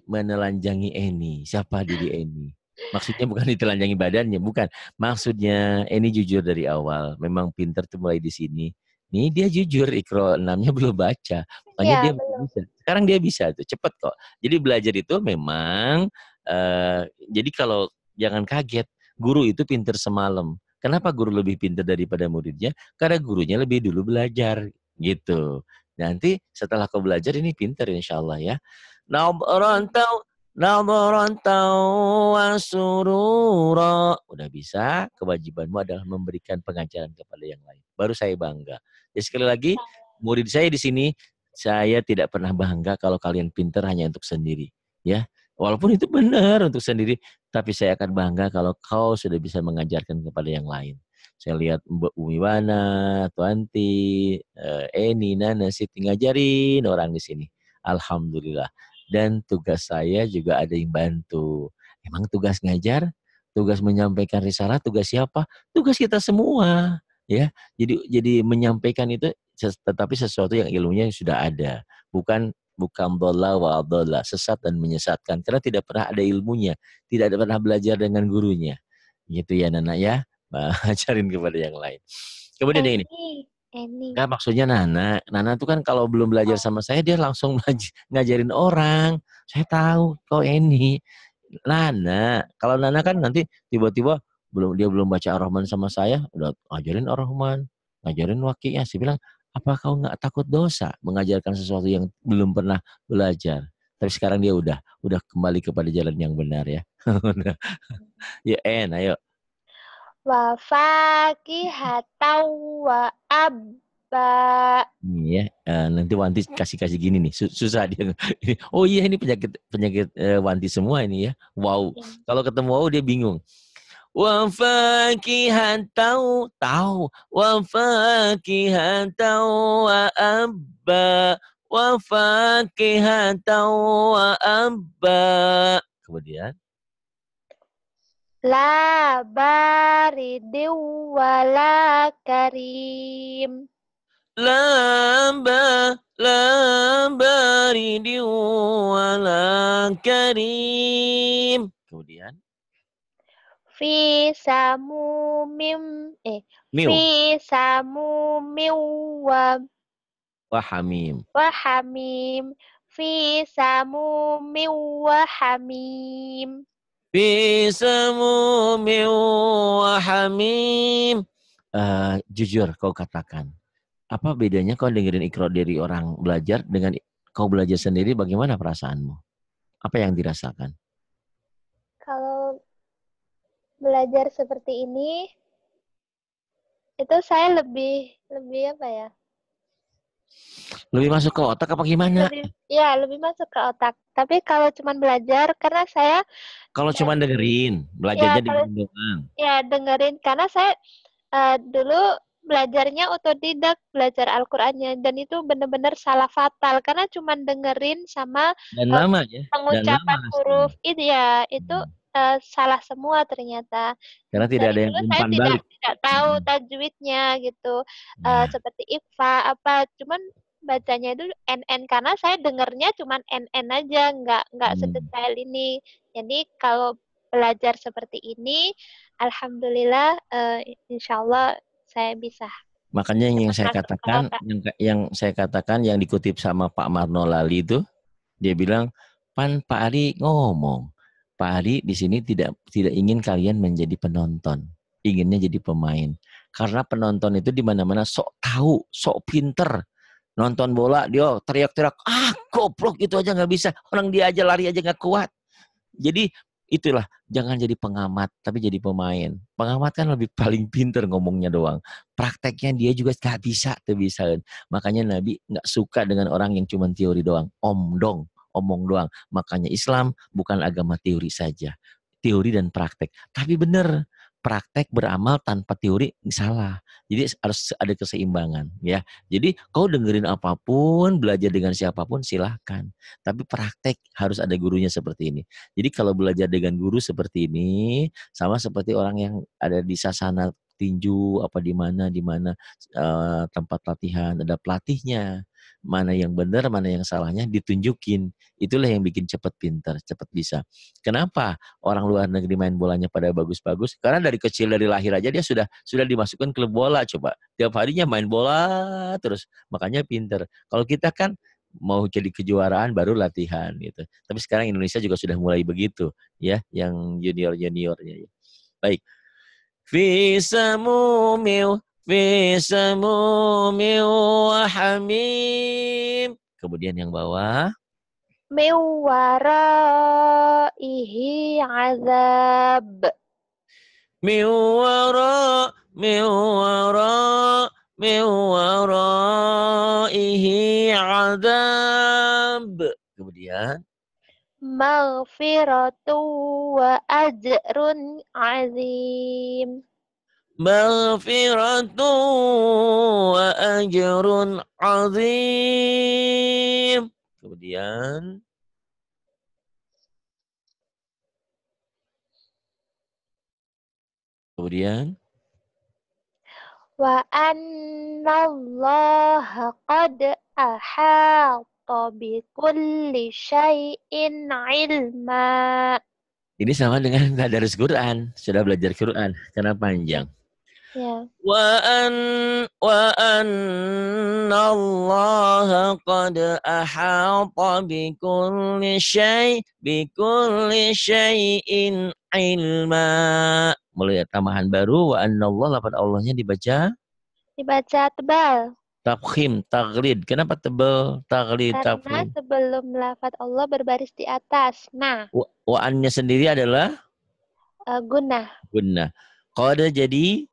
menelanjangi Eni. Siapa diri Eni? Maksudnya bukan ditelanjangi badannya, bukan. Maksudnya Eni jujur dari awal. Memang pinter tuh mulai di sini. Nih dia jujur ikro enamnya belum baca. Makanya ya, dia belum. bisa. Sekarang dia bisa tuh, cepet kok. Jadi belajar itu memang uh, jadi kalau jangan kaget, guru itu pinter semalam. Kenapa guru lebih pintar daripada muridnya? Karena gurunya lebih dulu belajar gitu. Nanti setelah kau belajar ini pintar insya Allah ya. Nabron tau, wa surura. Udah bisa, kewajibanmu adalah memberikan pengajaran kepada yang lain. Baru saya bangga. Ya sekali lagi, murid saya di sini, saya tidak pernah bangga kalau kalian pintar hanya untuk sendiri. ya. Walaupun itu benar untuk sendiri, tapi saya akan bangga kalau kau sudah bisa mengajarkan kepada yang lain. Saya lihat Mbak Umiwana, Tuanti, eh, Eni, Nana, Siti ngajarin orang di sini. Alhamdulillah. Dan tugas saya juga ada yang bantu. Emang tugas ngajar, tugas menyampaikan risalah, tugas siapa? Tugas kita semua ya jadi jadi menyampaikan itu tetapi sesuatu yang ilmunya yang sudah ada bukan bukan dola wa dola, sesat dan menyesatkan. Karena tidak pernah ada ilmunya, tidak pernah belajar dengan gurunya. Gitu ya Nana ya, ajarin kepada yang lain. Kemudian yang ini. Ini. Nah, maksudnya Nana. Nana tuh kan kalau belum belajar oh. sama saya, dia langsung ngajarin orang. Saya tahu, kau ini. Nana. Kalau Nana kan nanti tiba-tiba belum dia belum baca Ar-Rahman sama saya, udah ngajarin Ar-Rahman, ngajarin wakilnya, Saya bilang, apa kau nggak takut dosa mengajarkan sesuatu yang belum pernah belajar? Tapi sekarang dia udah udah kembali kepada jalan yang benar ya. ya En, ayo. Wa fakihatan wa abba. Iya, eh, nanti Wanti kasih-kasih gini nih, susah dia. Oh iya ini penyakit penyakit eh, Wanti semua ini ya. Wow. Iya. Kalau ketemu wow dia bingung wa تاو وفاكهة وأبا wa وأبا kemudian La baridi la karim. La ba la baridi la karim. Kemudian fi samumim eh Miu. fi samumim wa wa hamim wa hamim fi samumim wa hamim fi samumim wa hamim uh, jujur kau katakan apa bedanya kau dengerin ikro dari orang belajar dengan kau belajar sendiri bagaimana perasaanmu apa yang dirasakan belajar seperti ini itu saya lebih lebih apa ya? Lebih masuk ke otak apa gimana? Lebih, ya, lebih masuk ke otak. Tapi kalau cuma belajar karena saya Kalau ya, cuma dengerin, belajar ya, dengerin Ya, dengerin karena saya uh, dulu belajarnya otodidak, belajar Al-Qur'annya dan itu benar-benar salah fatal karena cuma dengerin sama dan eh, lama ya. Pengucapan dan lama, huruf itu ya, iya, itu hmm Eh, salah semua ternyata. Karena tidak Dan ada yang umpan saya balik. Tidak, tidak tahu hmm. tajwidnya gitu. Eh, nah. Uh, seperti ifa apa cuman bacanya itu NN karena saya dengernya cuman NN aja nggak nggak hmm. sedetail ini. Jadi kalau belajar seperti ini alhamdulillah uh, eh, insyaallah saya bisa Makanya yang saya katakan, yang, yang saya katakan yang dikutip sama Pak Marno Lali itu, dia bilang, pan Pak Ari ngomong. Pak Ari di sini tidak tidak ingin kalian menjadi penonton, inginnya jadi pemain. Karena penonton itu di mana-mana sok tahu, sok pinter. Nonton bola dia teriak-teriak, ah goblok itu aja nggak bisa, orang dia aja lari aja nggak kuat. Jadi itulah jangan jadi pengamat tapi jadi pemain. Pengamat kan lebih paling pinter ngomongnya doang. Prakteknya dia juga nggak bisa tuh bisa. Makanya Nabi nggak suka dengan orang yang cuma teori doang, Om dong omong doang. Makanya Islam bukan agama teori saja. Teori dan praktek. Tapi benar, praktek beramal tanpa teori salah. Jadi harus ada keseimbangan ya. Jadi kau dengerin apapun, belajar dengan siapapun silahkan. Tapi praktek harus ada gurunya seperti ini. Jadi kalau belajar dengan guru seperti ini, sama seperti orang yang ada di sasana tinju apa di mana di mana eh, tempat latihan ada pelatihnya mana yang benar, mana yang salahnya ditunjukin. Itulah yang bikin cepat pintar, cepat bisa. Kenapa orang luar negeri main bolanya pada bagus-bagus? Karena dari kecil dari lahir aja dia sudah sudah dimasukkan klub bola coba. Tiap harinya main bola terus, makanya pintar. Kalau kita kan mau jadi kejuaraan baru latihan gitu. Tapi sekarang Indonesia juga sudah mulai begitu ya yang junior-juniornya. Ya. Baik. Visa samumil fi samumin wa hamim. Kemudian yang bawah min waraihi azab min wara min wara min waraihi azab kemudian maghfiratu wa ajrun azim wa ajrun azim kemudian kemudian wa Allah qad ahata bi kulli syai'in ilma ini sama dengan tadarus Quran sudah belajar Quran karena panjang Yeah. Wa an wa anna Allah qad ahata bi kulli ilma. Mulai tambahan baru wa anna Allah lapan Allahnya dibaca dibaca tebal. Tafkhim, taglid. Kenapa tebal, taglid, Karena tafkhim? sebelum lafat Allah berbaris di atas. Nah. Wa, wa'annya sendiri adalah? Uh, eh, guna. Guna. ada jadi?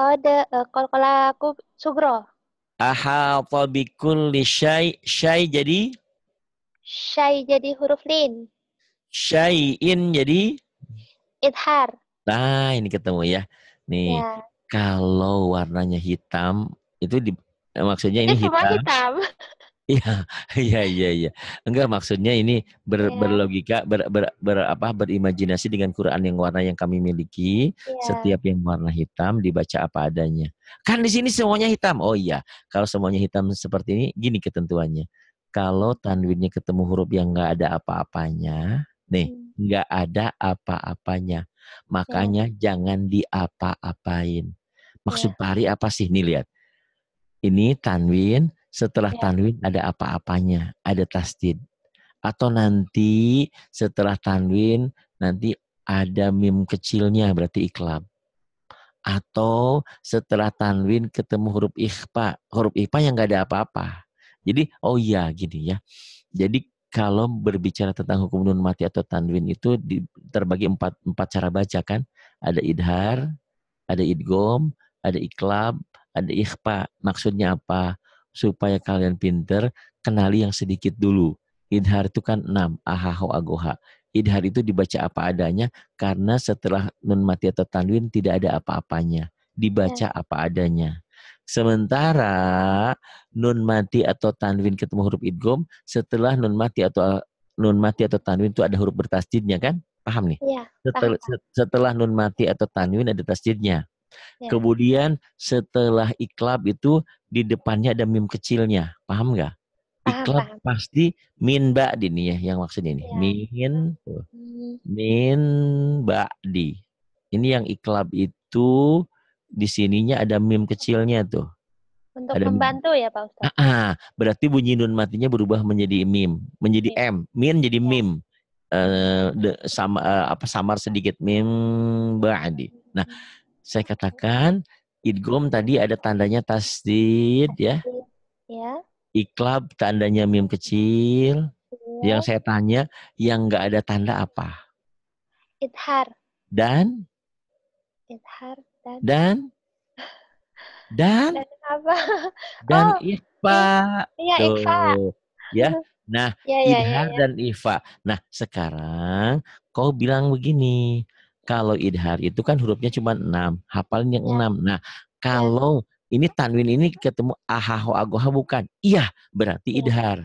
Ada aku eh, aku sugro. Ahata bi di syai syai jadi syai jadi huruf lin. in jadi ithar. Nah, ini ketemu ya. Nih, ya. kalau warnanya hitam itu di maksudnya ini, ini hitam. hitam. Iya, iya, iya, iya. Enggak maksudnya ini ber, yeah. berlogika, ber, ber, ber, apa, berimajinasi dengan Quran yang warna yang kami miliki. Yeah. Setiap yang warna hitam dibaca apa adanya. Kan di sini semuanya hitam. Oh iya, kalau semuanya hitam seperti ini, gini ketentuannya. Kalau tanwinnya ketemu huruf yang enggak ada apa-apanya, nih, enggak hmm. ada apa-apanya. Iya. Makanya yeah. jangan diapa-apain. Maksud yeah. pari apa sih? Nih lihat. Ini tanwin, setelah ya. tanwin ada apa-apanya, ada tasdid. Atau nanti setelah tanwin nanti ada mim kecilnya berarti iklab. Atau setelah tanwin ketemu huruf ikhfa, huruf ikhfa yang nggak ada apa-apa. Jadi oh iya gini ya. Jadi kalau berbicara tentang hukum nun mati atau tanwin itu terbagi empat, empat cara baca kan. Ada idhar, ada idgom, ada iklab, ada ikhfa. Maksudnya apa? supaya kalian pinter, kenali yang sedikit dulu. Idhar itu kan enam, ahaho agoha. Idhar itu dibaca apa adanya karena setelah nun mati atau tanwin tidak ada apa-apanya. Dibaca ya. apa adanya. Sementara nun mati atau tanwin ketemu huruf idgom, setelah nun mati atau nun mati atau tanwin itu ada huruf bertasjidnya kan? Paham nih? Ya, setelah, paham. setelah nun mati atau tanwin ada tasjidnya. Ya. Kemudian setelah iklab itu di depannya ada mim kecilnya. Paham nggak? Ikhlaq pasti min dini nih ya yang maksudnya ini. Ya. Min tuh. Hmm. Min di. Ini yang iklab itu di sininya ada mim kecilnya tuh. Untuk ada membantu mim. ya Pak Ustaz. Ah, ah, berarti bunyi nun matinya berubah menjadi mim, menjadi mim. Iya. M. Min jadi ya. mim. Uh, eh, sama uh, apa samar sedikit mim ba'di. Nah, hmm. saya katakan Idgom tadi ada tandanya tasdid ya. Ya. Iklab tandanya mim kecil. Ya. Yang saya tanya yang nggak ada tanda apa? Ithar. Dan? Ithar dan. Dan? Dan? Dan apa? Dan oh. ifa. Iya ifa. Ya. Nah, ya, ya, ya idhar ya, ya. dan ifa. Nah, sekarang kau bilang begini. Kalau idhar itu kan hurufnya cuma enam, hafalin yang iya. enam. Nah, iya. kalau ini tanwin ini ketemu ahaho agoha bukan? Iya, berarti iya. idhar.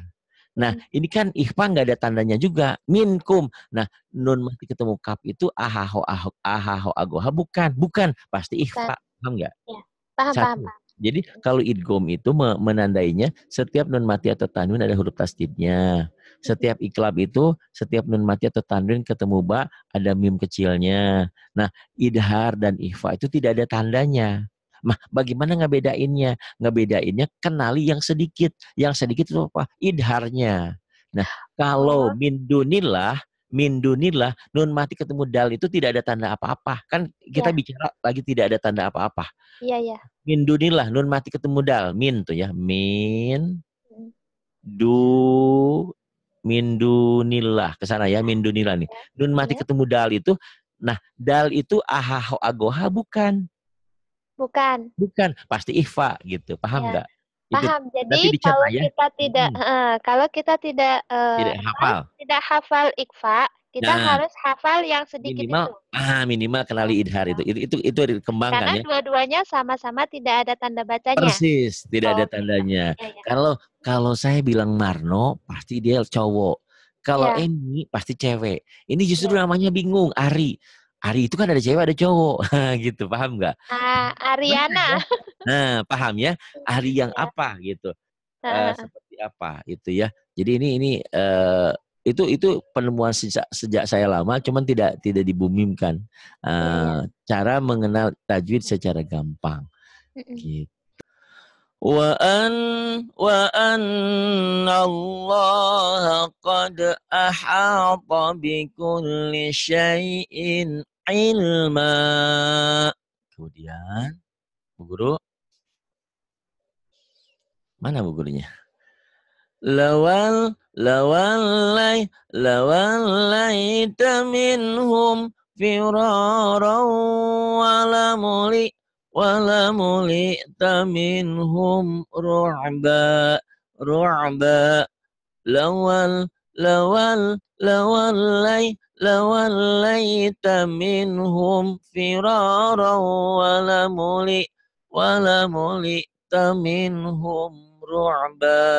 Nah, ini kan ikhfa nggak ada tandanya juga. Minkum. Nah, nun mati ketemu kap itu ahaho ahaho, ahaho agoha bukan, bukan pasti ikhfa Paham nggak? Ya, paham, paham, paham. Jadi kalau idgom itu menandainya setiap nun mati atau tanwin ada huruf tasdidnya. Setiap iklab itu setiap nun mati atau tanwin ketemu ba ada mim kecilnya. Nah, idhar dan ifa itu tidak ada tandanya. Nah, bagaimana ngebedainnya? Ngebedainnya kenali yang sedikit. Yang sedikit itu apa? Idharnya. Nah, kalau min dunillah min dunillah nun mati ketemu dal itu tidak ada tanda apa-apa kan kita ya. bicara lagi tidak ada tanda apa-apa iya iya min dunillah nun mati ketemu dal min tuh ya min hmm. du min dunillah ke sana ya min dunillah nih ya. nun mati ya. ketemu dal itu nah dal itu ahaho agoha bukan bukan bukan pasti ifa gitu paham iya. nggak Gitu. Paham. Jadi kalau ya. kita tidak hmm. uh, kalau kita tidak uh, tidak hafal, tidak hafal ikfa, kita nah, harus hafal yang sedikit minimal, itu. Ah, minimal kenali iya. idhar itu. Itu itu itu dikembangkan Karena ya. Karena dua-duanya sama-sama tidak ada tanda bacanya. Persis, tidak oh, ada tandanya. Ya, ya. Kalau kalau saya bilang Marno, pasti dia cowok. Kalau ya. Eni pasti cewek. Ini justru ya. namanya bingung, Ari. Ari itu kan ada cewek ada cowok gitu paham nggak? Uh, Ariana. Nah paham ya Ari yang iya. apa gitu uh, seperti apa itu ya. Jadi ini ini uh, itu itu penemuan sejak, sejak saya lama cuman tidak tidak dibumikan uh, iya. eh, cara mengenal tajwid secara gampang gitu. وأن وأن الله قد أحاط بكل شيء علما. Kemudian, Bu Guru. Mana Bu Gurunya? Lawal lawal lay lawal minhum Taminhum wa lamuli ولملئت منهم رعبا رعبا لول لول لولي لوليت منهم فرارا ولملئ ولملئت منهم رعبا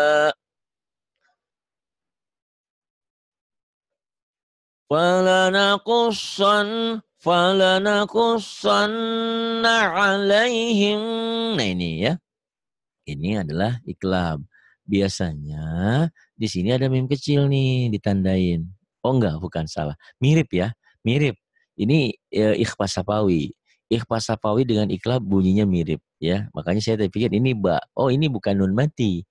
ولنقصن falanakussanna alaihim. Nah ini ya. Ini adalah iklab. Biasanya di sini ada mim kecil nih ditandain. Oh enggak, bukan salah. Mirip ya, mirip. Ini e, ikhfas sapawi. Ikhfas sapawi dengan iklab bunyinya mirip ya. Makanya saya tadi pikir ini ba. Oh ini bukan nun mati.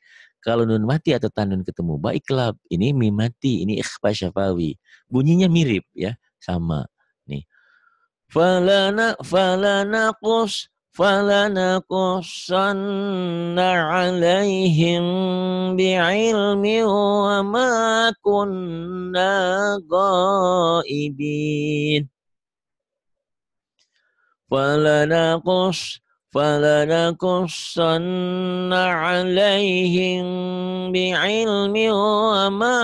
Kalau nun mati atau tanun ketemu ba iklab. Ini mim mati, ini ikhfas sapawi. Bunyinya mirip ya, sama. فلنا فلنقص فلنقصن عليهم بعلم وما كنا غائبين فلنقص فلنقصن عليهم بعلم وما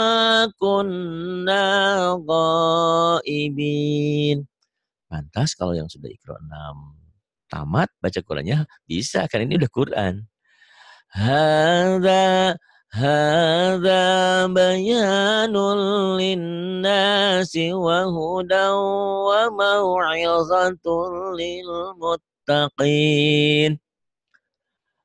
كنا غائبين Pantas kalau yang sudah Iqra 6 tamat baca Qurannya bisa karena ini udah Quran. Hada hada bayanul linnasi wa hudan wa mau'izatun lil muttaqin.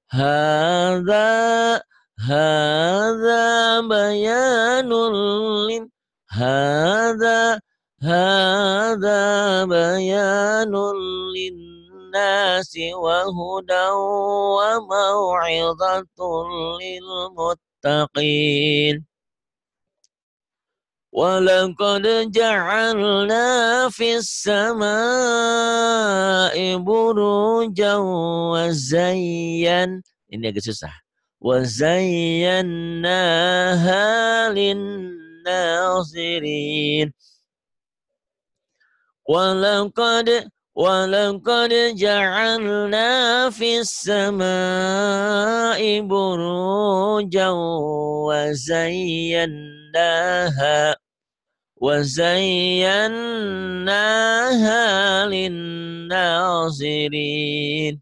Hada hada bayanul lin hada هذا بيان للناس وهدى وموعظة للمتقين ولقد جعلنا في السماء بروجا وزين ini agak susah وزيناها للناظرين ولقد ولقد جعلنا في السماء بروجا وزيناها وزيناها للناظرين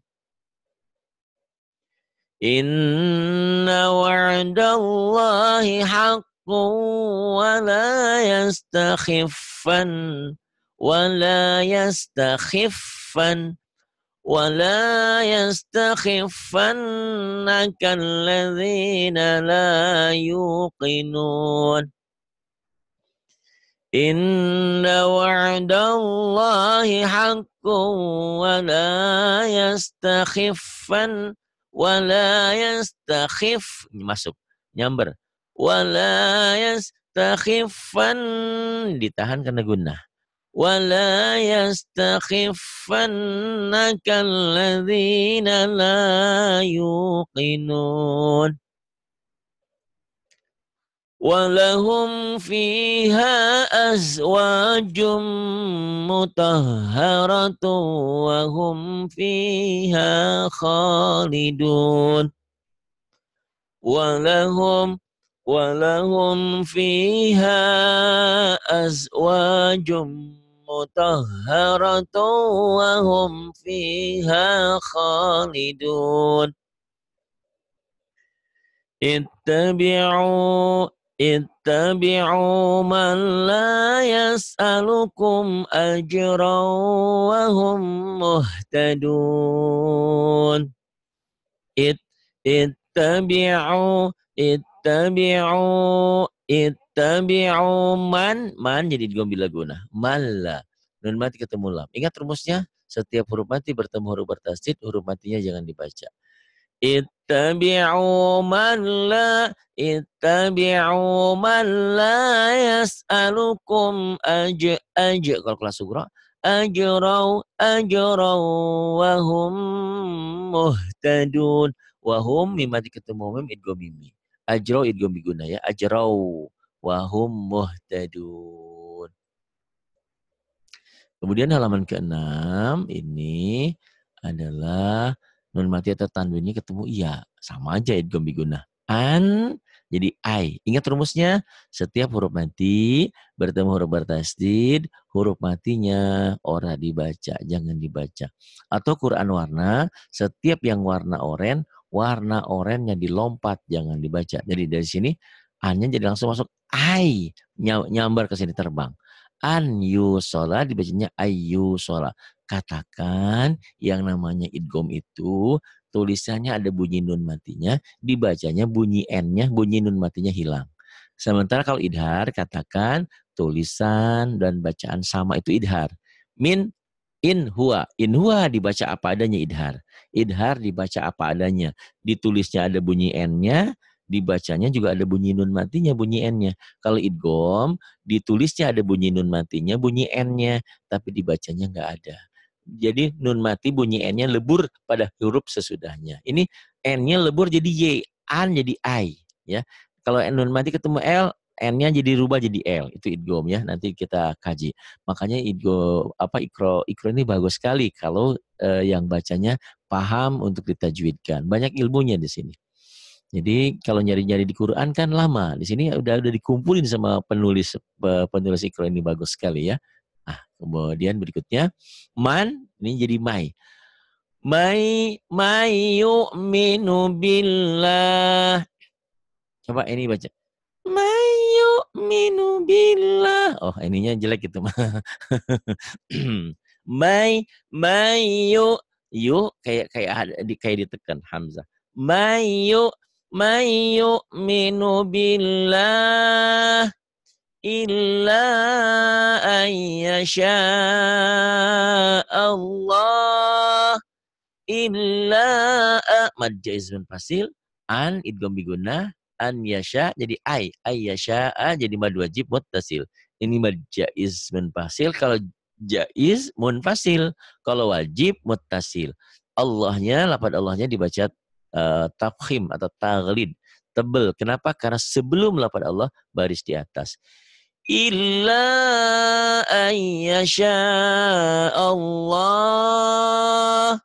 إن وعد الله حق ولا يستخفن ولا يستخفن ولا يستخفنك الذين لا يوقنون إن وعد الله حق ولا يستخفن ولا يستخف masuk nyamber wala yastakhifan ditahan karena gunnah ولا يستخفنك الذين لا يوقنون ولهم فيها أزواج مطهرة وهم فيها خالدون ولهم ولهم فيها أزواج مطهرة وهم فيها خالدون اتبعوا اتبعوا من لا يسألكم أجرا وهم مهتدون اتبعوا اتبعوا اتبعوا tabi'u man man jadi dua bila guna malla nun mati ketemu lam ingat rumusnya setiap huruf mati bertemu huruf bertasid, huruf matinya jangan dibaca ittabi'u man la ittabi'u man la yas'alukum aj aj kalau kelas sugra ajrau ajrau wahum muhtadun Wahum mimati ketemu mim idgomimi. Ajarau ajrau idgham guna ya ajrau wahum muhtadun. Kemudian halaman ke-6 ini adalah nun mati atau tanwinnya ketemu iya. Sama aja idgham biguna. An jadi ai. Ingat rumusnya? Setiap huruf mati bertemu huruf bertasdid, huruf matinya ora dibaca, jangan dibaca. Atau Quran warna, setiap yang warna oranye, warna oranye yang dilompat, jangan dibaca. Jadi dari sini Annya jadi langsung masuk ai nyambar ke sini terbang. An yusola dibacanya ayyusola. Katakan yang namanya idgom itu tulisannya ada bunyi nun matinya, dibacanya bunyi n-nya, bunyi nun matinya hilang. Sementara kalau idhar katakan tulisan dan bacaan sama itu idhar. Min in huwa. In huwa dibaca apa adanya idhar. Idhar dibaca apa adanya. Ditulisnya ada bunyi n-nya, dibacanya juga ada bunyi nun matinya, bunyi n-nya. Kalau idgom, ditulisnya ada bunyi nun matinya, bunyi n-nya, tapi dibacanya nggak ada. Jadi nun mati bunyi n-nya lebur pada huruf sesudahnya. Ini n-nya lebur jadi y, an jadi i, ya. Kalau nun mati ketemu l, n-nya jadi rubah jadi l. Itu idgom ya, nanti kita kaji. Makanya idgom apa ikro ikro ini bagus sekali kalau eh, yang bacanya paham untuk ditajwidkan. Banyak ilmunya di sini. Jadi kalau nyari-nyari di Quran kan lama. Di sini udah udah dikumpulin sama penulis penulis Iqra ini bagus sekali ya. Ah, kemudian berikutnya man ini jadi mai. Mai mai yu'minu billah. Coba ini baca. Mai yu'minu billah. Oh, ininya jelek gitu. mai mai yu yu kayak kayak kayak ditekan hamzah. yu' من يؤمن billah, إلا أن Allah, الله a. mad jaizun fasil an idgham an yasha jadi ai ay yasha jadi mad wajib muttasil ini mad jaiz fasil kalau jaiz munfasil kalau wajib muttasil Allahnya lapan Allahnya dibaca uh, eh, takhim atau taglid tebel. Kenapa? Karena sebelum lapan Allah baris di atas. Illa ayyasha Allah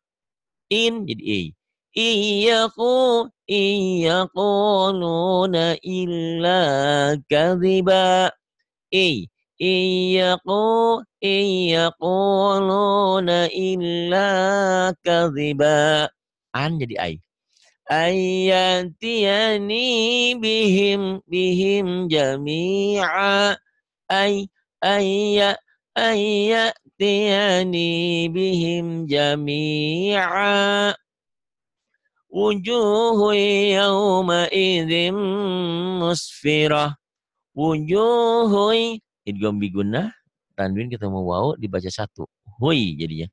in jadi i. Iyaku iyakuluna illa kadhiba. I. Iyaku iyakuluna illa kadhiba. An jadi ai ayyatiyani bihim bihim jami'a ay ayya ayyatiyani bihim jami'a wujuhu yawma idzim musfirah wujuhu idgham biguna tanwin ketemu wau dibaca satu hui jadinya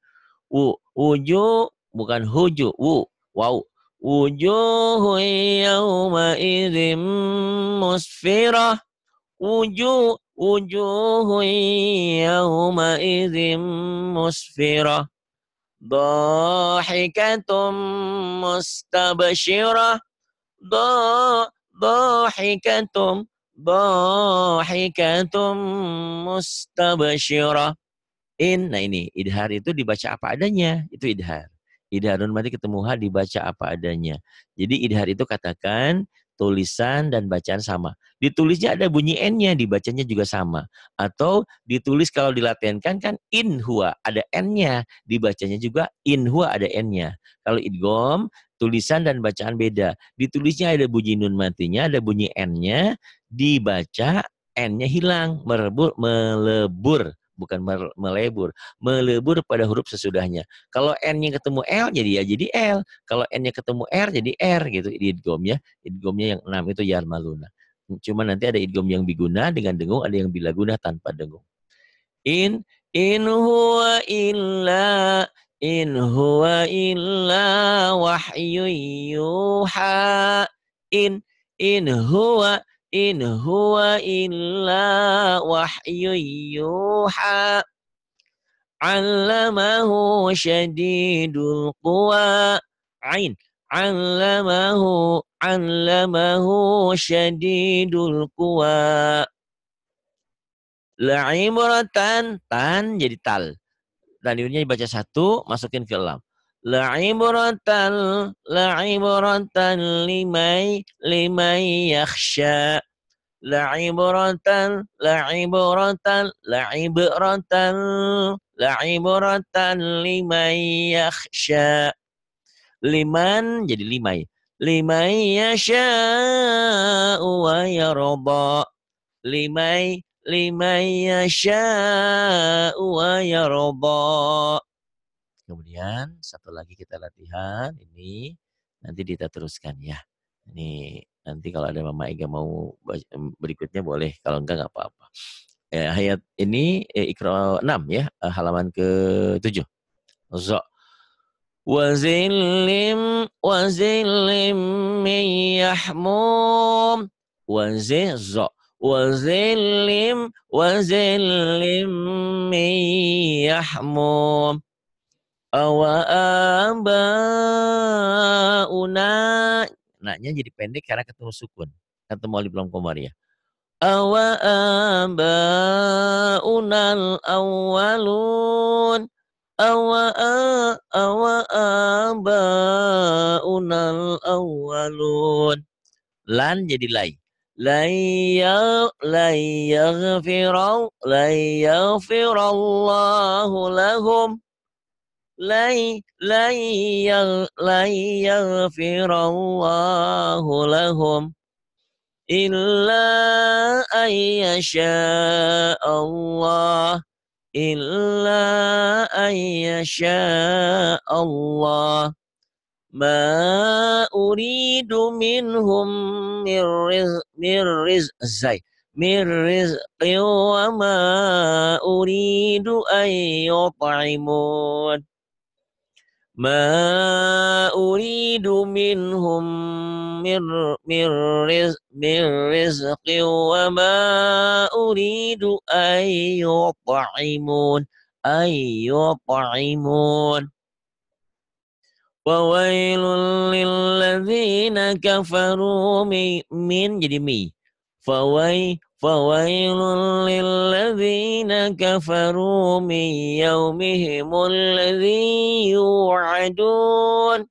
u wujuh bukan huju u wau Wujuhu yawma idzim musfirah. Wujuh wujuhu yawma idzim musfirah. Dahikatum mustabashirah. Dahikatum dahikatum mustabashirah. In, nah ini idhar itu dibaca apa adanya, itu idhar. Idharun mati ketemu ha dibaca apa adanya. Jadi idhar itu katakan tulisan dan bacaan sama. Ditulisnya ada bunyi n-nya, dibacanya juga sama. Atau ditulis kalau dilatenkan kan in huwa ada n-nya, dibacanya juga in huwa ada n-nya. Kalau idgom tulisan dan bacaan beda. Ditulisnya ada bunyi nun matinya, ada bunyi n-nya, dibaca n-nya hilang, merebur, melebur bukan melebur, melebur pada huruf sesudahnya. Kalau n yang ketemu l jadi ya jadi l, kalau n yang ketemu r jadi r gitu idiomnya. ya, idgomnya yang enam itu yarmaluna. Cuma nanti ada idgom yang biguna dengan dengung, ada yang bilaguna tanpa dengung. In in huwa illa in huwa illa wahyu yuha in in huwa in huwa illa wahyu yuha allamahu syadidul quwa ain allamahu allamahu syadidul quwa la'imratan tan jadi tal tanwinnya dibaca satu masukin ke lam La'ibratan la'ibratan limai limai yakhsha la'ibratan la'ibratan la'ibratan la'ibratan limai yakhsha liman jadi limai limai yasha wa yarda limai limai yasha wa yarda Kemudian satu lagi kita latihan ini nanti kita teruskan ya. Ini nanti kalau ada Mama Ega mau berikutnya boleh, kalau enggak nggak apa-apa. Eh, hayat ini eh, ikra 6 ya, eh, halaman ke-7. so wazilim wazilim min yahmum so wazilim wazilim min yahmum wa abauna naknya jadi pendek karena ketemu sukun ketemu alif lam komariah awa abaunal awalun awa awa unal awalun lan jadi lai lai ya, yaghfirallahu lahum لن لن لن يغفر الله لهم إلا أن يشاء الله إلا أن يشاء الله ما أريد منهم من رزق من رزق زي من رزق وما أريد أن يطعمون ما أريد منهم من من رزق, من رزق وما أريد أن يطعمون أن يطعمون وويل للذين كفروا من, من جدمي فويل فويل للذين كفروا من يومهم الذي يوعدون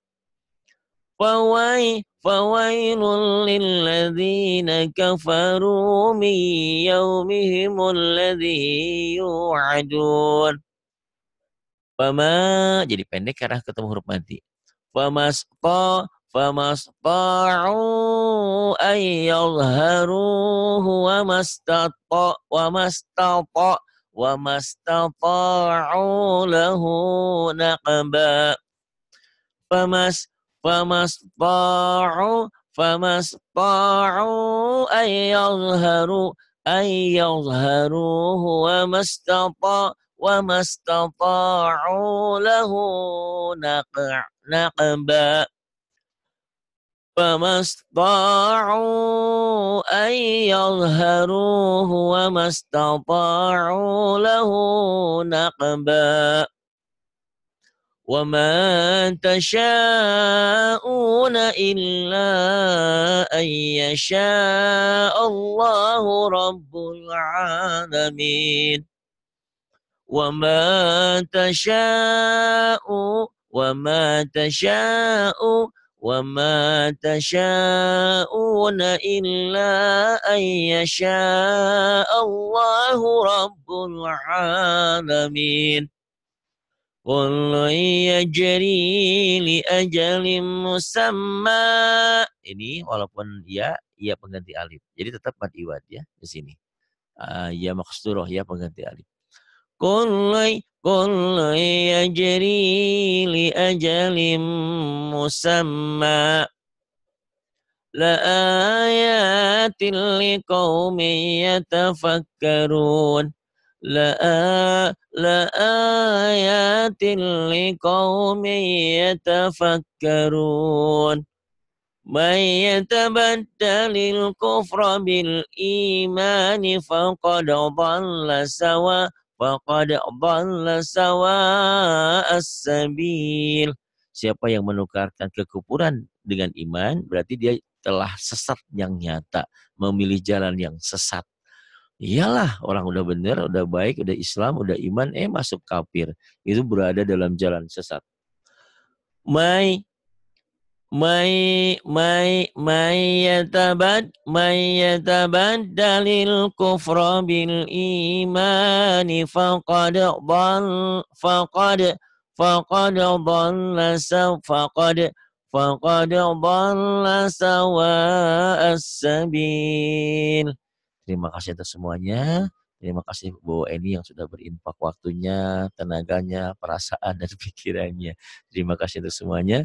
فويل فويل للذين كفروا من يومهم الذي يوعدون Fama jadi pendek karena ketemu huruf mati. فما فما استطاعوا أن يظهروه وما استطاع وما استطاع وما استطاعوا له نقبا فما فما استطاعوا فما استطاعوا أن يظهروا أن يظهروه وما استطاع وما استطاعوا له نقبا فما استطاعوا أن يظهروه وما استطاعوا له نقبا وما تشاءون إلا أن يشاء الله رب العالمين وما تشاء وما تشاء وما تشاءون إلا أن يشاء الله رب العالمين كل يجري لأجل مسمى ini walaupun ya ya pengganti alif jadi tetap mad iwad ya di sini uh, ya maksudroh ya pengganti alif kullai kullai yajri li ajalin musamma la ayatin li qaumin yatafakkarun la la ayatin li qaumin yatafakkarun من يتبدل الكفر بالإيمان فقد ضل سواء Faqad dhalla as sabil. Siapa yang menukarkan kekufuran dengan iman, berarti dia telah sesat yang nyata, memilih jalan yang sesat. Iyalah orang udah bener, udah baik, udah Islam, udah iman, eh masuk kafir. Itu berada dalam jalan sesat. Mai mai mai mai yatabad yatabad dalil kufra bil imani faqad dhal faqad faqad dhalla faqad faqad dhalla sawa'as sabil terima kasih atas semuanya Terima kasih Bu Eni yang sudah berinfak waktunya, tenaganya, perasaan, dan pikirannya. Terima kasih untuk semuanya.